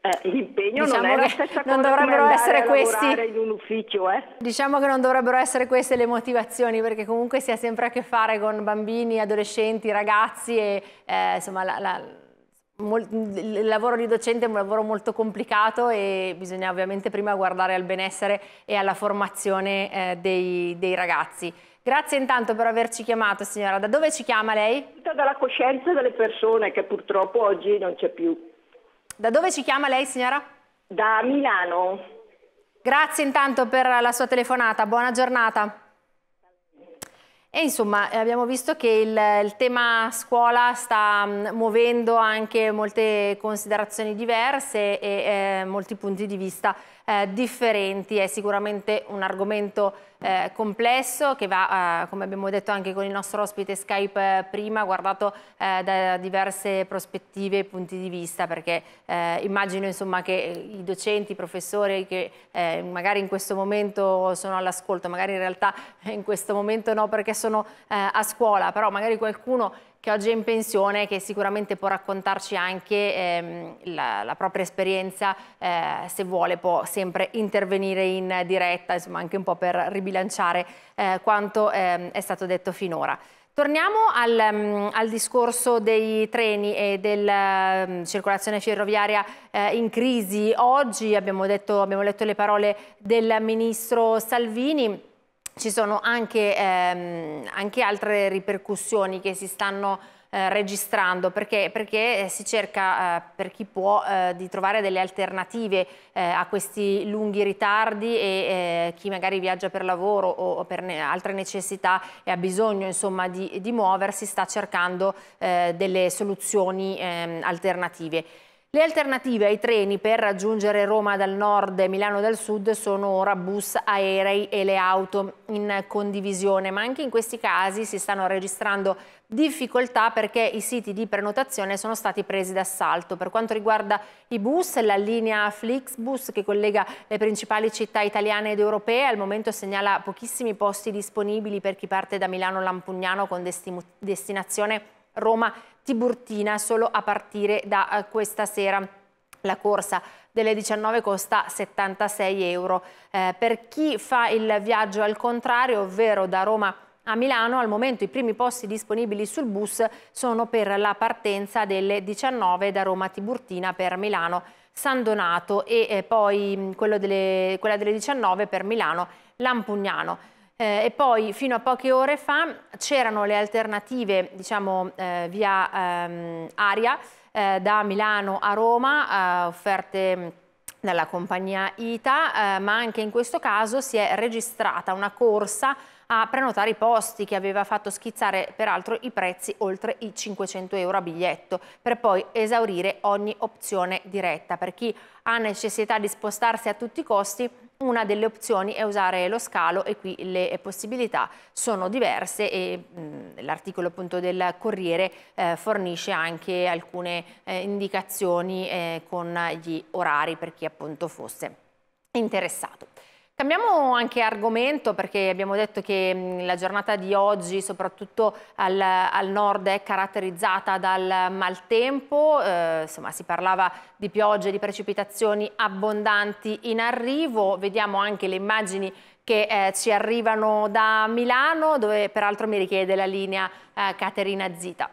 Eh, l'impegno diciamo non è la stessa cosa non cosa dovrebbero essere questi, in un ufficio. Eh? Diciamo che non dovrebbero essere queste le motivazioni perché comunque si ha sempre a che fare con bambini, adolescenti, ragazzi e eh, insomma la, la, mol, il lavoro di docente è un lavoro molto complicato e bisogna ovviamente prima guardare al benessere e alla formazione eh, dei, dei ragazzi. Grazie intanto per averci chiamato signora, da dove ci chiama lei? Dalla coscienza delle persone che purtroppo oggi non c'è più. Da dove ci chiama lei, signora? Da Milano. Grazie intanto per la sua telefonata, buona giornata. E insomma eh, abbiamo visto che il, il, tema scuola sta mm, muovendo anche molte considerazioni diverse e eh, molti punti di vista eh, differenti. È sicuramente un argomento eh, complesso che va, eh, come abbiamo detto anche con il nostro ospite Skype eh, prima, guardato eh, da diverse prospettive e punti di vista, perché eh, immagino insomma, che i docenti, i professori che magari in questo momento sono all'ascolto, magari in realtà in questo momento no perché sono a scuola, però magari qualcuno che oggi è in pensione e che sicuramente può raccontarci anche ehm, la, la, propria esperienza, eh, se vuole può sempre intervenire in diretta, insomma anche un po' per ribilanciare eh, quanto ehm, è stato detto finora. Torniamo al, um, al, discorso dei treni e della um, mm, circolazione ferroviaria eh, in crisi. Oggi abbiamo, detto, abbiamo letto le parole del ministro Salvini ci sono anche, ehm, anche altre ripercussioni che si stanno eh, registrando perché, perché, eh, si cerca eh, per chi può eh, di trovare delle alternative eh, a questi lunghi ritardi e eh, chi magari viaggia per lavoro o, per ne altre necessità e ha bisogno insomma, di, di, muoversi sta cercando delle soluzioni ehm, alternative. Le alternative ai treni per raggiungere Roma dal nord e Milano dal sud sono ora bus, aerei e le auto in condivisione, ma anche in questi casi si stanno registrando difficoltà perché i siti di prenotazione sono stati presi d'assalto. Per quanto riguarda i bus, la linea Flixbus che collega le principali città italiane ed europee al momento segnala pochissimi posti disponibili per chi parte da Milano Lampugnano con destinazione Roma Tiburtina solo a partire da eh, questa sera. La corsa delle 19 costa 76 euro. Eh, per chi fa il viaggio al contrario, ovvero da Roma a Milano al momento i primi posti disponibili sul bus sono per la partenza delle 19 da Roma Tiburtina per Milano San Donato e eh, poi delle, quella delle 19 per Milano Lampugnano. Eh, e poi fino a poche ore fa c'erano le alternative diciamo, eh, via ehm, aria eh, da Milano a Roma eh, offerte mm, dalla compagnia ITA, eh, ma anche in questo caso si è registrata una corsa a prenotare i posti che aveva fatto schizzare peraltro i prezzi oltre i 500 euro a biglietto per poi esaurire ogni opzione diretta. Per chi ha necessità di spostarsi a tutti i costi una delle opzioni è usare lo scalo e qui le possibilità sono diverse e l'articolo appunto del Corriere eh, fornisce anche alcune eh, indicazioni eh, con gli orari per chi appunto fosse interessato. Cambiamo anche argomento perché abbiamo detto che mm, la giornata di oggi, soprattutto al, al nord, è caratterizzata dal maltempo, eh, insomma si parlava di piogge, di precipitazioni abbondanti in arrivo, vediamo anche le immagini che eh, ci arrivano da Milano dove peraltro mi richiede la linea eh, Caterina Zita.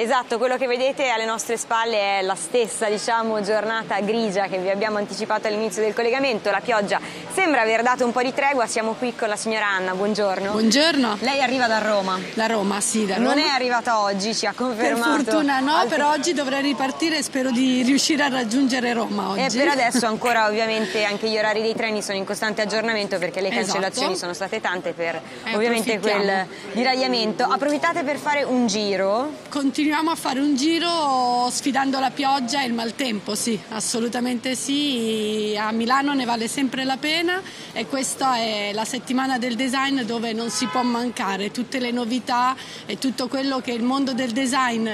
Esatto, quello che vedete alle nostre spalle è la stessa diciamo, giornata grigia che vi abbiamo anticipato all'inizio del collegamento. La pioggia sembra aver dato un po' di tregua, siamo qui con la signora Anna, buongiorno. Buongiorno. Lei arriva da Roma. Da Roma, sì, da Roma. Non è arrivata oggi, ci ha confermato. Per fortuna no, Al... per oggi dovrei ripartire e spero di riuscire a raggiungere Roma oggi. E per adesso ancora ovviamente anche gli orari dei treni sono in costante aggiornamento perché le esatto. cancellazioni esatto. sono state tante per eh, ovviamente quel diragliamento. Approfittate per fare un giro. Continuiamo continuiamo a fare un giro sfidando la pioggia e il maltempo, sì, assolutamente sì, a Milano ne vale sempre la pena e questa è la settimana del design dove non si può mancare, tutte le novità e tutto quello che il mondo del design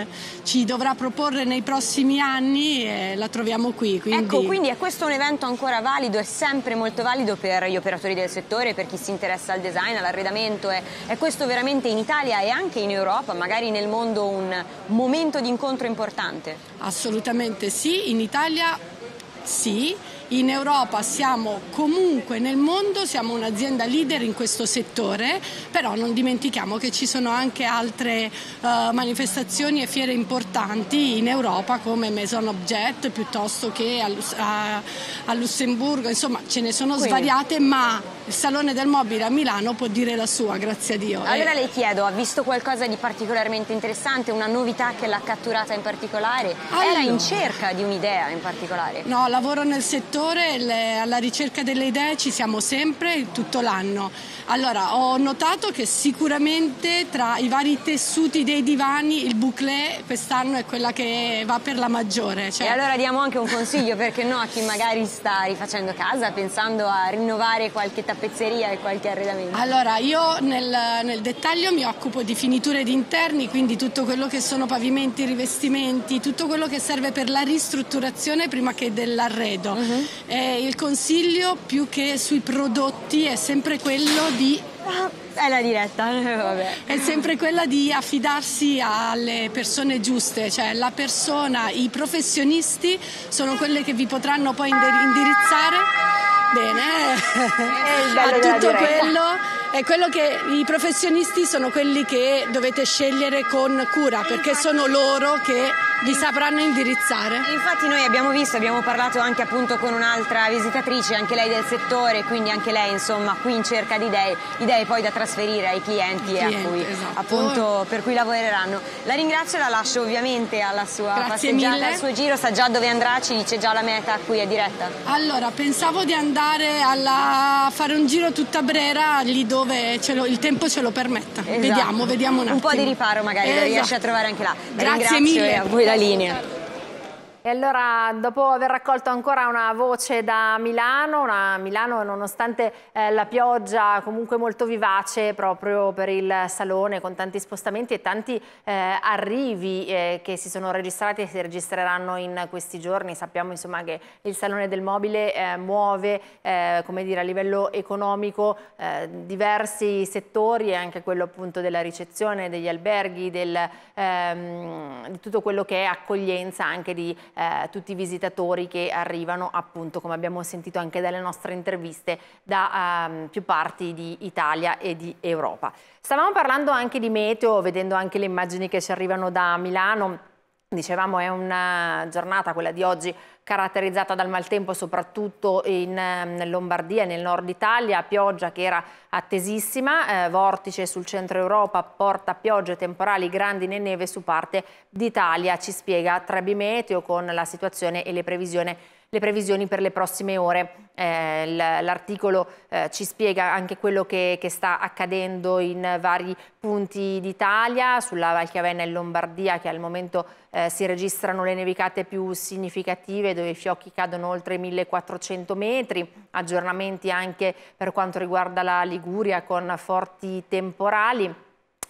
ci dovrà proporre nei prossimi anni eh, la troviamo qui. Quindi... Ecco, quindi è questo un evento ancora valido, è sempre molto valido per gli operatori del settore, per chi si interessa al design, all'arredamento, è, è questo veramente in Italia e anche in Europa, magari nel mondo un, momento di incontro importante? Assolutamente sì, in Italia sì, in Europa siamo comunque nel mondo, siamo un'azienda leader in questo settore, però non dimentichiamo che ci sono anche altre uh, manifestazioni e fiere importanti in Europa come Maison Object piuttosto che a, a, a Lussemburgo, insomma ce ne sono Quindi. svariate ma il Salone del Mobile a Milano può dire la sua, grazie a Dio. Allora le chiedo, ha visto qualcosa di particolarmente interessante, una novità che l'ha catturata in particolare? Allora. Era in cerca di un'idea in particolare? No, lavoro nel settore, le, alla ricerca delle idee ci siamo sempre, tutto l'anno. Allora, ho notato che sicuramente tra i vari tessuti dei divani il bouclé quest'anno è quella che va per la maggiore. Cioè... E allora diamo anche un consiglio, perché no, a chi magari sta rifacendo casa, pensando a rinnovare qualche tappeto tappezzeria e qualche arredamento? Allora, io nel, nel dettaglio mi occupo di finiture di interni, quindi tutto quello che sono pavimenti, rivestimenti, tutto quello che serve per la ristrutturazione prima che dell'arredo. Uh-huh. Eh, il consiglio più che sui prodotti è sempre quello di ah, è la diretta, vabbè. È sempre quella di affidarsi alle persone giuste, cioè la persona, i professionisti sono quelle che vi potranno poi indirizzare bene a tutto quello è quello che i professionisti sono quelli che dovete scegliere con cura perché infatti, sono loro che vi sapranno indirizzare. Infatti noi abbiamo visto, abbiamo parlato anche appunto con un'altra visitatrice, anche lei del settore, quindi anche lei insomma qui in cerca di idee, idee poi da trasferire ai clienti, clienti e a cui esatto. appunto per cui lavoreranno. La ringrazio e la lascio ovviamente alla sua Grazie passeggiata, mille. al suo giro, sa già dove andrà, ci dice già la meta a cui è diretta. Allora, pensavo di andare a fare un giro tutta Brera lì dove dove lo, il tempo ce lo permetta. Esatto. Vediamo, vediamo un attimo. Un po' di riparo magari esatto. lo riesci a esatto. trovare anche là. Grazie mille. a voi la linea. E allora dopo aver raccolto ancora una voce da Milano, una Milano nonostante eh, la pioggia comunque molto vivace proprio per il Salone con tanti spostamenti e tanti eh, arrivi eh, che si sono registrati e si registreranno in questi giorni, sappiamo insomma che il Salone del Mobile eh, muove eh, come dire, a livello economico eh, diversi settori e anche quello appunto della ricezione, degli alberghi, del, ehm, di tutto quello che è accoglienza anche di eh, tutti i visitatori che arrivano appunto come abbiamo sentito anche dalle nostre interviste da ehm, più parti di Italia e di Europa. Stavamo parlando anche di meteo, vedendo anche le immagini che ci arrivano da Milano, dicevamo è una giornata quella di oggi caratterizzata dal maltempo soprattutto in eh, Lombardia e nel nord Italia, pioggia che era attesissima, eh, vortice sul centro Europa, porta piogge temporali, grandi né neve su parte d'Italia, ci spiega Trebimeteo con la situazione e le previsioni le previsioni per le prossime ore. Eh, l'articolo eh, ci spiega anche quello che, che, sta accadendo in vari punti d'Italia, sulla Valchiavenna e Lombardia che al momento eh, si registrano le nevicate più significative dove i fiocchi cadono oltre 1400 metri, aggiornamenti anche per quanto riguarda la Liguria con forti temporali.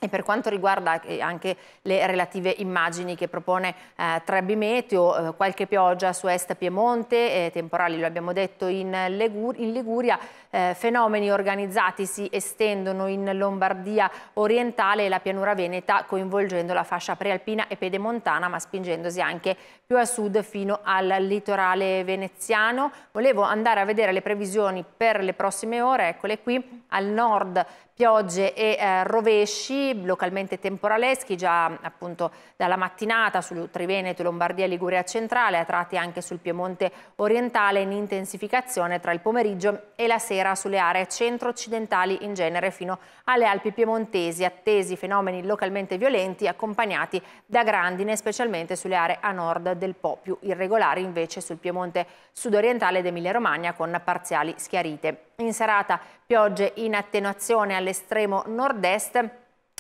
E per quanto riguarda eh, anche le relative immagini che propone eh, Trebbi Meteo, eh, qualche pioggia su Est Piemonte, eh, temporali lo abbiamo detto in, Legur in Liguria, eh, fenomeni organizzati si estendono in Lombardia orientale e la pianura veneta coinvolgendo la fascia prealpina e pedemontana ma spingendosi anche più a sud fino al litorale veneziano. Volevo andare a vedere le previsioni per le prossime ore, eccole qui, al nord piogge e eh, rovesci, localmente temporaleschi già appunto dalla mattinata su Triveneto, Lombardia, Liguria centrale, a tratti anche sul Piemonte orientale in intensificazione tra il pomeriggio e la sera sulle aree centro-occidentali in genere fino alle Alpi piemontesi, attesi fenomeni localmente violenti accompagnati da grandine, specialmente sulle aree a nord del Po, più irregolari invece sul Piemonte sudorientale ed Emilia-Romagna con parziali schiarite. In serata piogge in attenuazione all'estremo nord-est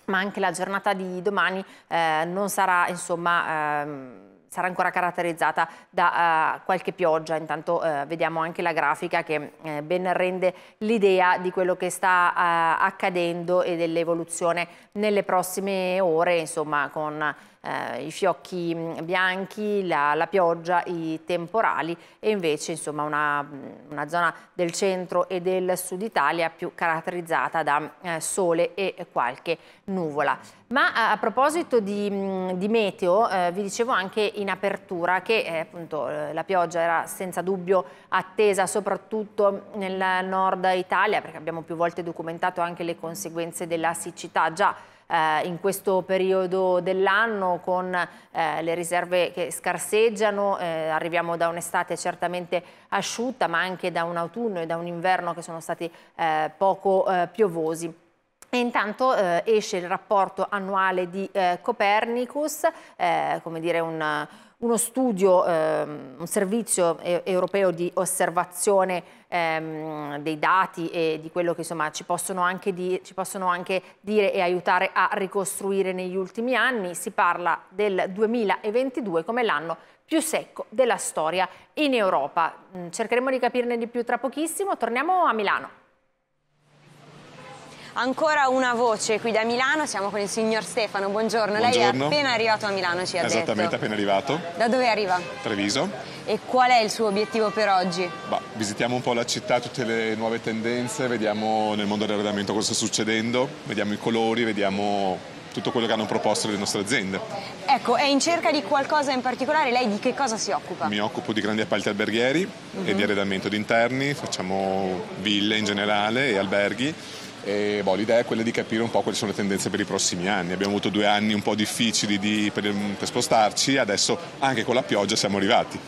ma anche la giornata di domani eh, non sarà insomma... Ehm sarà ancora caratterizzata da uh, qualche pioggia. Intanto uh, vediamo anche la grafica che eh, ben rende l'idea di quello che sta uh, accadendo e dell'evoluzione nelle prossime ore, insomma, con eh, i fiocchi mm, bianchi, la, la, pioggia, i temporali e invece insomma, una, mm, una, zona del centro e del sud Italia più caratterizzata da eh, sole e qualche nuvola. Ma eh, a proposito di, mm, di meteo, eh, vi dicevo anche in apertura che eh, appunto eh, la pioggia era senza dubbio attesa soprattutto nel nord Italia perché abbiamo più volte documentato anche le conseguenze della siccità già eh, in questo periodo dell'anno con eh, le riserve che scarseggiano, eh, arriviamo da un'estate certamente asciutta ma anche da un autunno e da un inverno che sono stati eh, poco eh, piovosi. E intanto eh, esce il rapporto annuale di eh, Copernicus, eh, come dire un, uno studio, ehm, un servizio eh, europeo di osservazione ehm, dei dati e di quello che insomma, ci possono, anche di, ci possono anche dire e aiutare a ricostruire negli ultimi anni. Si parla del 2022 come l'anno più secco della storia in Europa. Mm, cercheremo di capirne di più tra pochissimo. Torniamo a Milano ancora una voce qui da Milano, siamo con il signor Stefano, buongiorno. buongiorno. Lei è appena arrivato a Milano, ci ha detto. Esattamente, appena arrivato. Da dove arriva? Treviso. E qual è il suo obiettivo per oggi? Bah, visitiamo un po' la città, tutte le nuove tendenze, vediamo nel mondo dell'arredamento cosa sta succedendo, vediamo i colori, vediamo tutto quello che hanno proposto le nostre aziende. Ecco, è in cerca di qualcosa in particolare, lei di che cosa si occupa? Mi occupo di grandi appalti alberghieri uh -huh. e di mhm. arredamento di interni, facciamo ville in generale e alberghi e boh, l'idea è quella di capire un po' quali sono le tendenze per i prossimi anni. Abbiamo avuto due anni un po' difficili di, per, per spostarci, adesso anche con la pioggia siamo arrivati.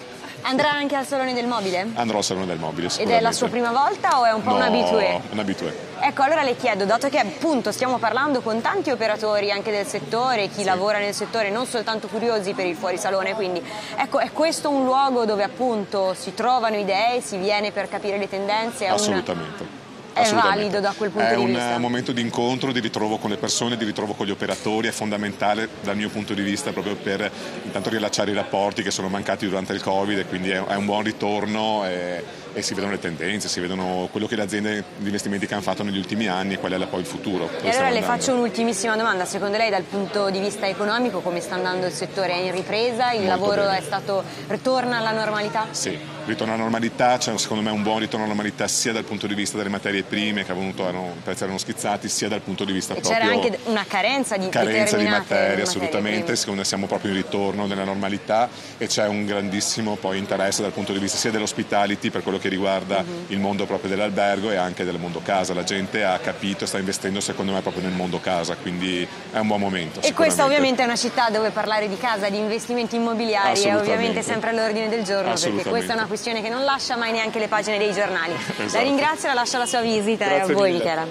Andrà anche al Salone del Mobile? Andrò al Salone del Mobile, Ed è la sua prima volta o è un po' no, un abitué? un Ecco, allora le chiedo, dato che appunto stiamo parlando con tanti operatori anche del settore, chi sì. lavora nel settore, non soltanto curiosi per il fuorisalone, quindi ecco, è questo un luogo dove appunto si trovano idee, si viene per capire le tendenze? Assolutamente. Una è valido da quel punto è di vista. È eh, un momento di incontro, di ritrovo con le persone, di ritrovo con gli operatori, è fondamentale dal mio punto di vista proprio per intanto rilacciare i rapporti che sono mancati durante il Covid e quindi è, un buon ritorno. E e si vedono le tendenze, si vedono quello che le aziende di investimenti che hanno fatto negli ultimi anni e qual è poi il futuro. E allora le faccio un'ultimissima domanda, secondo lei dal punto di vista economico come sta andando il settore? È in ripresa? Il Molto lavoro bene. è stato, ritorna alla normalità? Sì, ritorna alla normalità, c'è cioè, secondo me un buon ritorno alla normalità sia dal punto di vista delle materie prime che avvenuto, erano, i prezzi erano schizzati, sia dal punto di vista e proprio... c'era anche una carenza di carenza di materie, assolutamente, materie secondo me siamo proprio in ritorno nella normalità e c'è un grandissimo poi interesse dal punto di vista sia dell'ospitality per quello che che riguarda mm-hmm. il mondo proprio dell'albergo e anche del mondo casa. La gente ha capito, e sta investendo secondo me proprio nel mondo casa, quindi è un buon momento. E questa ovviamente è una città dove parlare di casa, di investimenti immobiliari è ovviamente sempre all'ordine del giorno perché questa è una questione che non lascia mai neanche le pagine dei giornali. esatto. La ringrazio e la lascio alla sua visita eh, Grazie a voi Michela.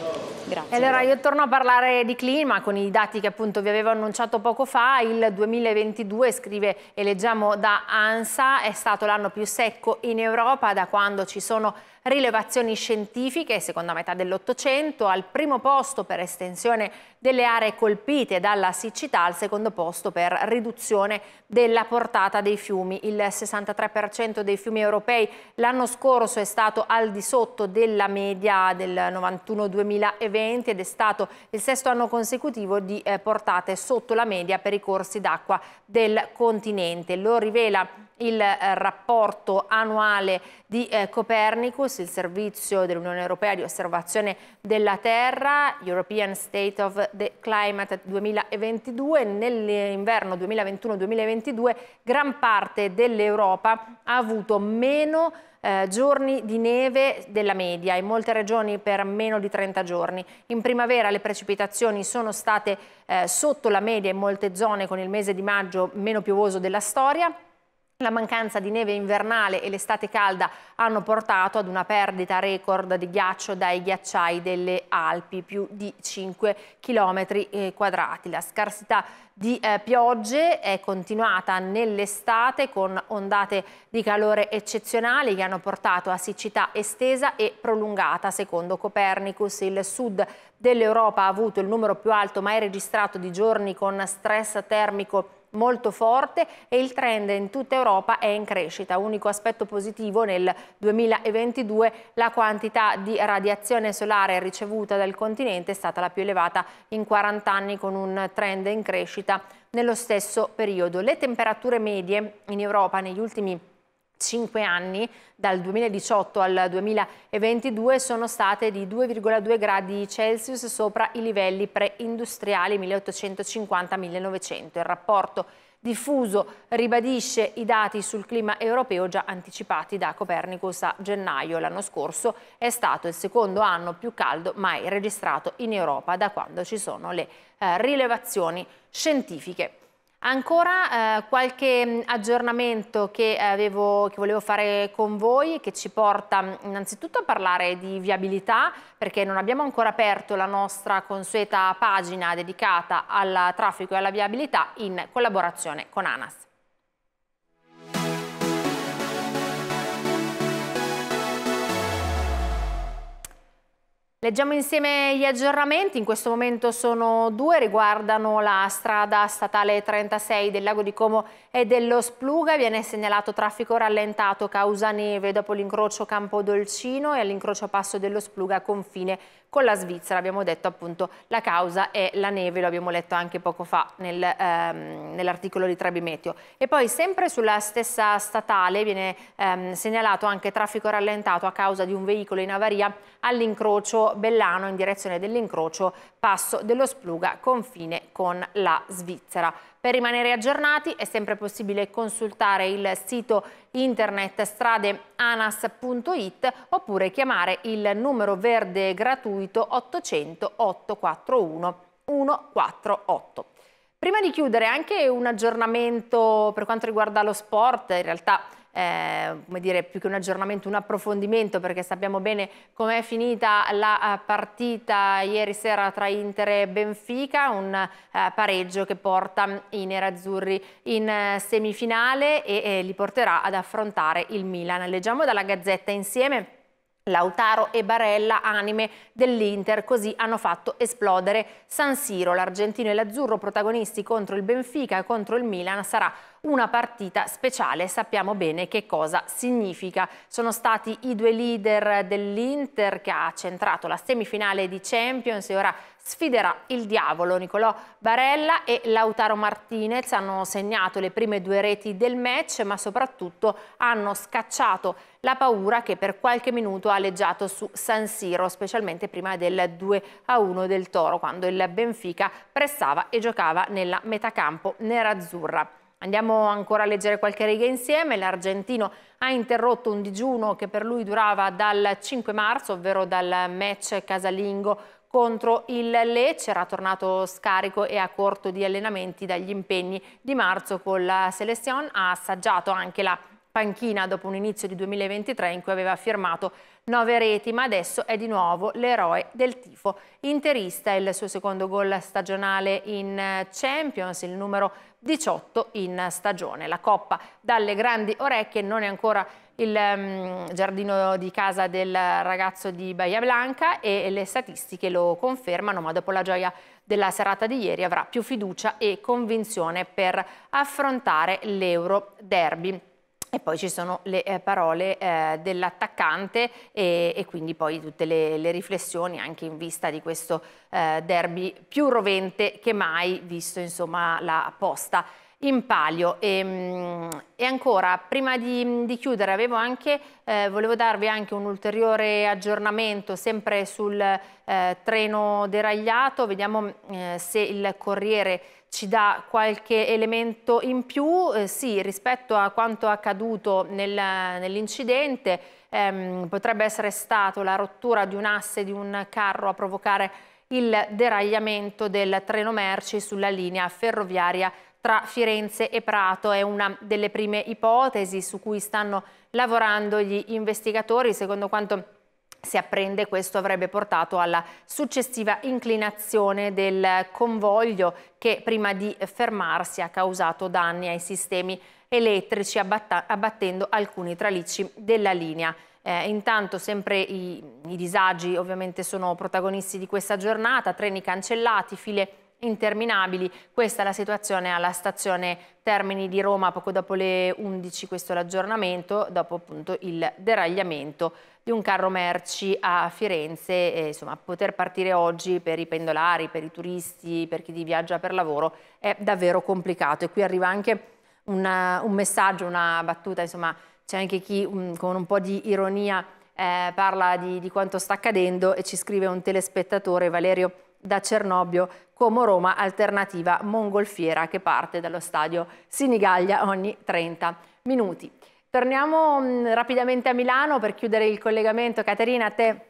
Grazie. Allora io torno a parlare di clima con i dati che appunto vi avevo annunciato poco fa, il 2022 scrive e leggiamo da ANSA è stato l'anno più secco in Europa da quando ci sono rilevazioni scientifiche, seconda metà dell'Ottocento, al primo posto per estensione delle aree colpite dalla siccità, al secondo posto per riduzione della portata dei fiumi. Il 63% dei fiumi europei l'anno scorso è stato al di sotto della media del 91-2020 ed è stato il sesto anno consecutivo di eh, portate sotto la media per i corsi d'acqua del continente. Lo rivela il eh, rapporto annuale di eh, Copernicus, il servizio dell'Unione Europea di osservazione della Terra, European State of the Climate 2022. Nell'inverno 2021-2022 gran parte dell'Europa ha avuto meno eh, giorni di neve della media, in molte regioni per meno di 30 giorni. In primavera le precipitazioni sono state eh, sotto la media in molte zone con il mese di maggio meno piovoso della storia la mancanza di neve invernale e l'estate calda hanno portato ad una perdita record di ghiaccio dai ghiacciai delle Alpi, più di 5 km eh, quadrati. La scarsità di eh, piogge è continuata nell'estate con ondate di calore eccezionali che hanno portato a siccità estesa e prolungata. Secondo Copernicus il sud dell'Europa ha avuto il numero più alto mai registrato di giorni con stress termico molto forte e il trend in tutta Europa è in crescita. Unico aspetto positivo nel 2022 la quantità di radiazione solare ricevuta dal continente è stata la più elevata in 40 anni con un trend in crescita nello stesso periodo. Le temperature medie in Europa negli ultimi anni cinque anni, dal 2018 al 2022, sono state di 2,2 gradi Celsius sopra i livelli preindustriali 1850-1900. Il rapporto diffuso ribadisce i dati sul clima europeo già anticipati da Copernicus a gennaio. L'anno scorso è stato il secondo anno più caldo mai registrato in Europa da quando ci sono le eh, rilevazioni scientifiche. Ancora eh, qualche mm, aggiornamento che, eh, avevo, che volevo fare con voi che ci porta mm, innanzitutto a parlare di viabilità perché non abbiamo ancora aperto la nostra consueta pagina dedicata al traffico e alla viabilità in collaborazione con ANAS. Leggiamo insieme gli aggiornamenti, in questo momento sono due, riguardano la strada statale 36 del lago di Como e dello Spluga, viene segnalato traffico rallentato causa neve dopo l'incrocio Campodolcino e all'incrocio Passo dello Spluga confine con la Svizzera. Abbiamo detto appunto la causa è la neve, lo abbiamo letto anche poco fa nel, ehm, nell'articolo di Trebi Meteo. E poi sempre sulla stessa statale viene ehm, segnalato anche traffico rallentato a causa di un veicolo in avaria all'incrocio Bellano in direzione dell'incrocio Passo dello Spluga, confine con la Svizzera. Per rimanere aggiornati è sempre possibile consultare il sito internet stradeanas.it oppure chiamare il numero verde gratuito 800 841 148. Prima di chiudere anche un aggiornamento per quanto riguarda lo sport, in realtà eh, come dire, più che un aggiornamento, un approfondimento perché sappiamo bene com'è finita la eh, partita ieri sera tra Inter e Benfica, un eh, pareggio che porta i nerazzurri in eh, semifinale e eh, li porterà ad affrontare il Milan. Leggiamo dalla Gazzetta insieme Lautaro e Barella, anime dell'Inter, così hanno fatto esplodere San Siro. L'argentino e l'azzurro protagonisti contro il Benfica e contro il Milan sarà una partita speciale, sappiamo bene che cosa significa. Sono stati i due leader dell'Inter che ha centrato la semifinale di Champions e ora sfiderà il diavolo. Nicolò Barella e Lautaro Martinez hanno segnato le prime due reti del match, ma soprattutto hanno scacciato la paura che per qualche minuto ha leggiato su San Siro, specialmente prima del 2 a 1 del Toro, quando il Benfica pressava e giocava nella metacampo nerazzurra. Andiamo ancora a leggere qualche riga insieme. L'argentino ha interrotto un digiuno che per lui durava dal 5 marzo, ovvero dal match casalingo contro il Lecce, era tornato scarico e a corto di allenamenti dagli impegni di marzo con la Selezione, ha assaggiato anche la panchina dopo un inizio di 2023 in cui aveva firmato nove reti, ma adesso è di nuovo l'eroe del tifo. Interista il suo secondo gol stagionale in eh, Champions, il numero 18 in stagione. La Coppa dalle grandi orecchie non è ancora il um, giardino di casa del ragazzo di Bahia Blanca e le statistiche lo confermano, ma dopo la gioia della serata di ieri avrà più fiducia e convinzione per affrontare l'Euro Derby. E poi ci sono le eh, parole eh, dell'attaccante e, e, quindi poi tutte le, le, riflessioni anche in vista di questo eh, derby più rovente che mai, visto insomma, la posta in palio. E, ehm, e ancora, prima di, di chiudere, anche, eh, volevo darvi anche un ulteriore aggiornamento sempre sul eh, treno deragliato. Vediamo se il Corriere ci dà qualche elemento in più, eh, sì, rispetto a quanto accaduto nel, nell'incidente, ehm, potrebbe essere stato la rottura di un asse di un carro a provocare il deragliamento del treno merci sulla linea ferroviaria tra Firenze e Prato. È una delle prime ipotesi su cui stanno lavorando gli investigatori, secondo quanto si apprende questo avrebbe portato alla successiva inclinazione del convoglio che prima di fermarsi ha causato danni ai sistemi elettrici abbattendo alcuni tralicci della linea. Eh, intanto sempre i, i disagi ovviamente sono protagonisti di questa giornata, treni cancellati, file interminabili. Questa è la situazione alla stazione Termini di Roma poco dopo le 11, questo è l'aggiornamento, dopo appunto il deragliamento di un carro merci a Firenze, e, insomma poter partire oggi per i pendolari, per i turisti, per chi viaggia per lavoro è davvero complicato e qui arriva anche una, un messaggio, una battuta, insomma c'è anche chi un, mm, con un po' di ironia eh, parla di, di quanto sta accadendo e ci scrive un telespettatore Valerio da Cernobbio, come Roma Alternativa Mongolfiera che parte dallo stadio Sinigaglia ogni 30 minuti. Torniamo mh, mm, rapidamente a Milano per chiudere il collegamento. Caterina, a te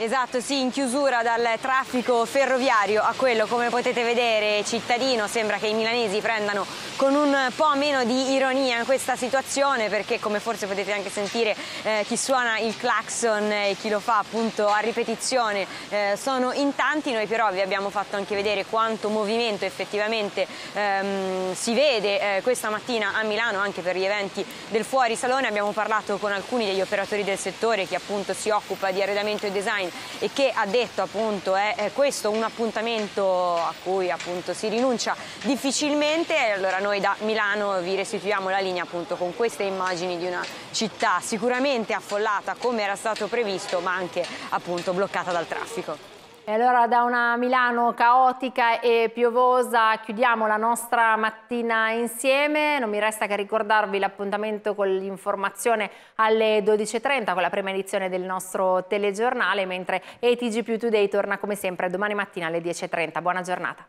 Esatto, sì, in chiusura dal traffico ferroviario a quello, come potete vedere, cittadino, sembra che i milanesi prendano con un po' meno di ironia questa situazione perché come forse potete anche sentire eh, chi suona il clacson e chi lo fa appunto a ripetizione eh, sono in tanti, noi però vi abbiamo fatto anche vedere quanto movimento effettivamente ehm, si vede eh, questa mattina a Milano anche per gli eventi del fuori salone, abbiamo parlato con alcuni degli operatori del settore che appunto si occupa di arredamento e design Meloni e che ha detto appunto è eh, questo un appuntamento a cui appunto si rinuncia difficilmente e allora noi da Milano vi restituiamo la linea appunto con queste immagini di una città sicuramente affollata come era stato previsto ma anche appunto bloccata dal traffico. E allora da una Milano caotica e piovosa chiudiamo la nostra mattina insieme, non mi resta che ricordarvi l'appuntamento con l'informazione alle 12.30 con la prima edizione del nostro telegiornale, mentre ETG Più Today torna come sempre domani mattina alle 10.30. Buona giornata.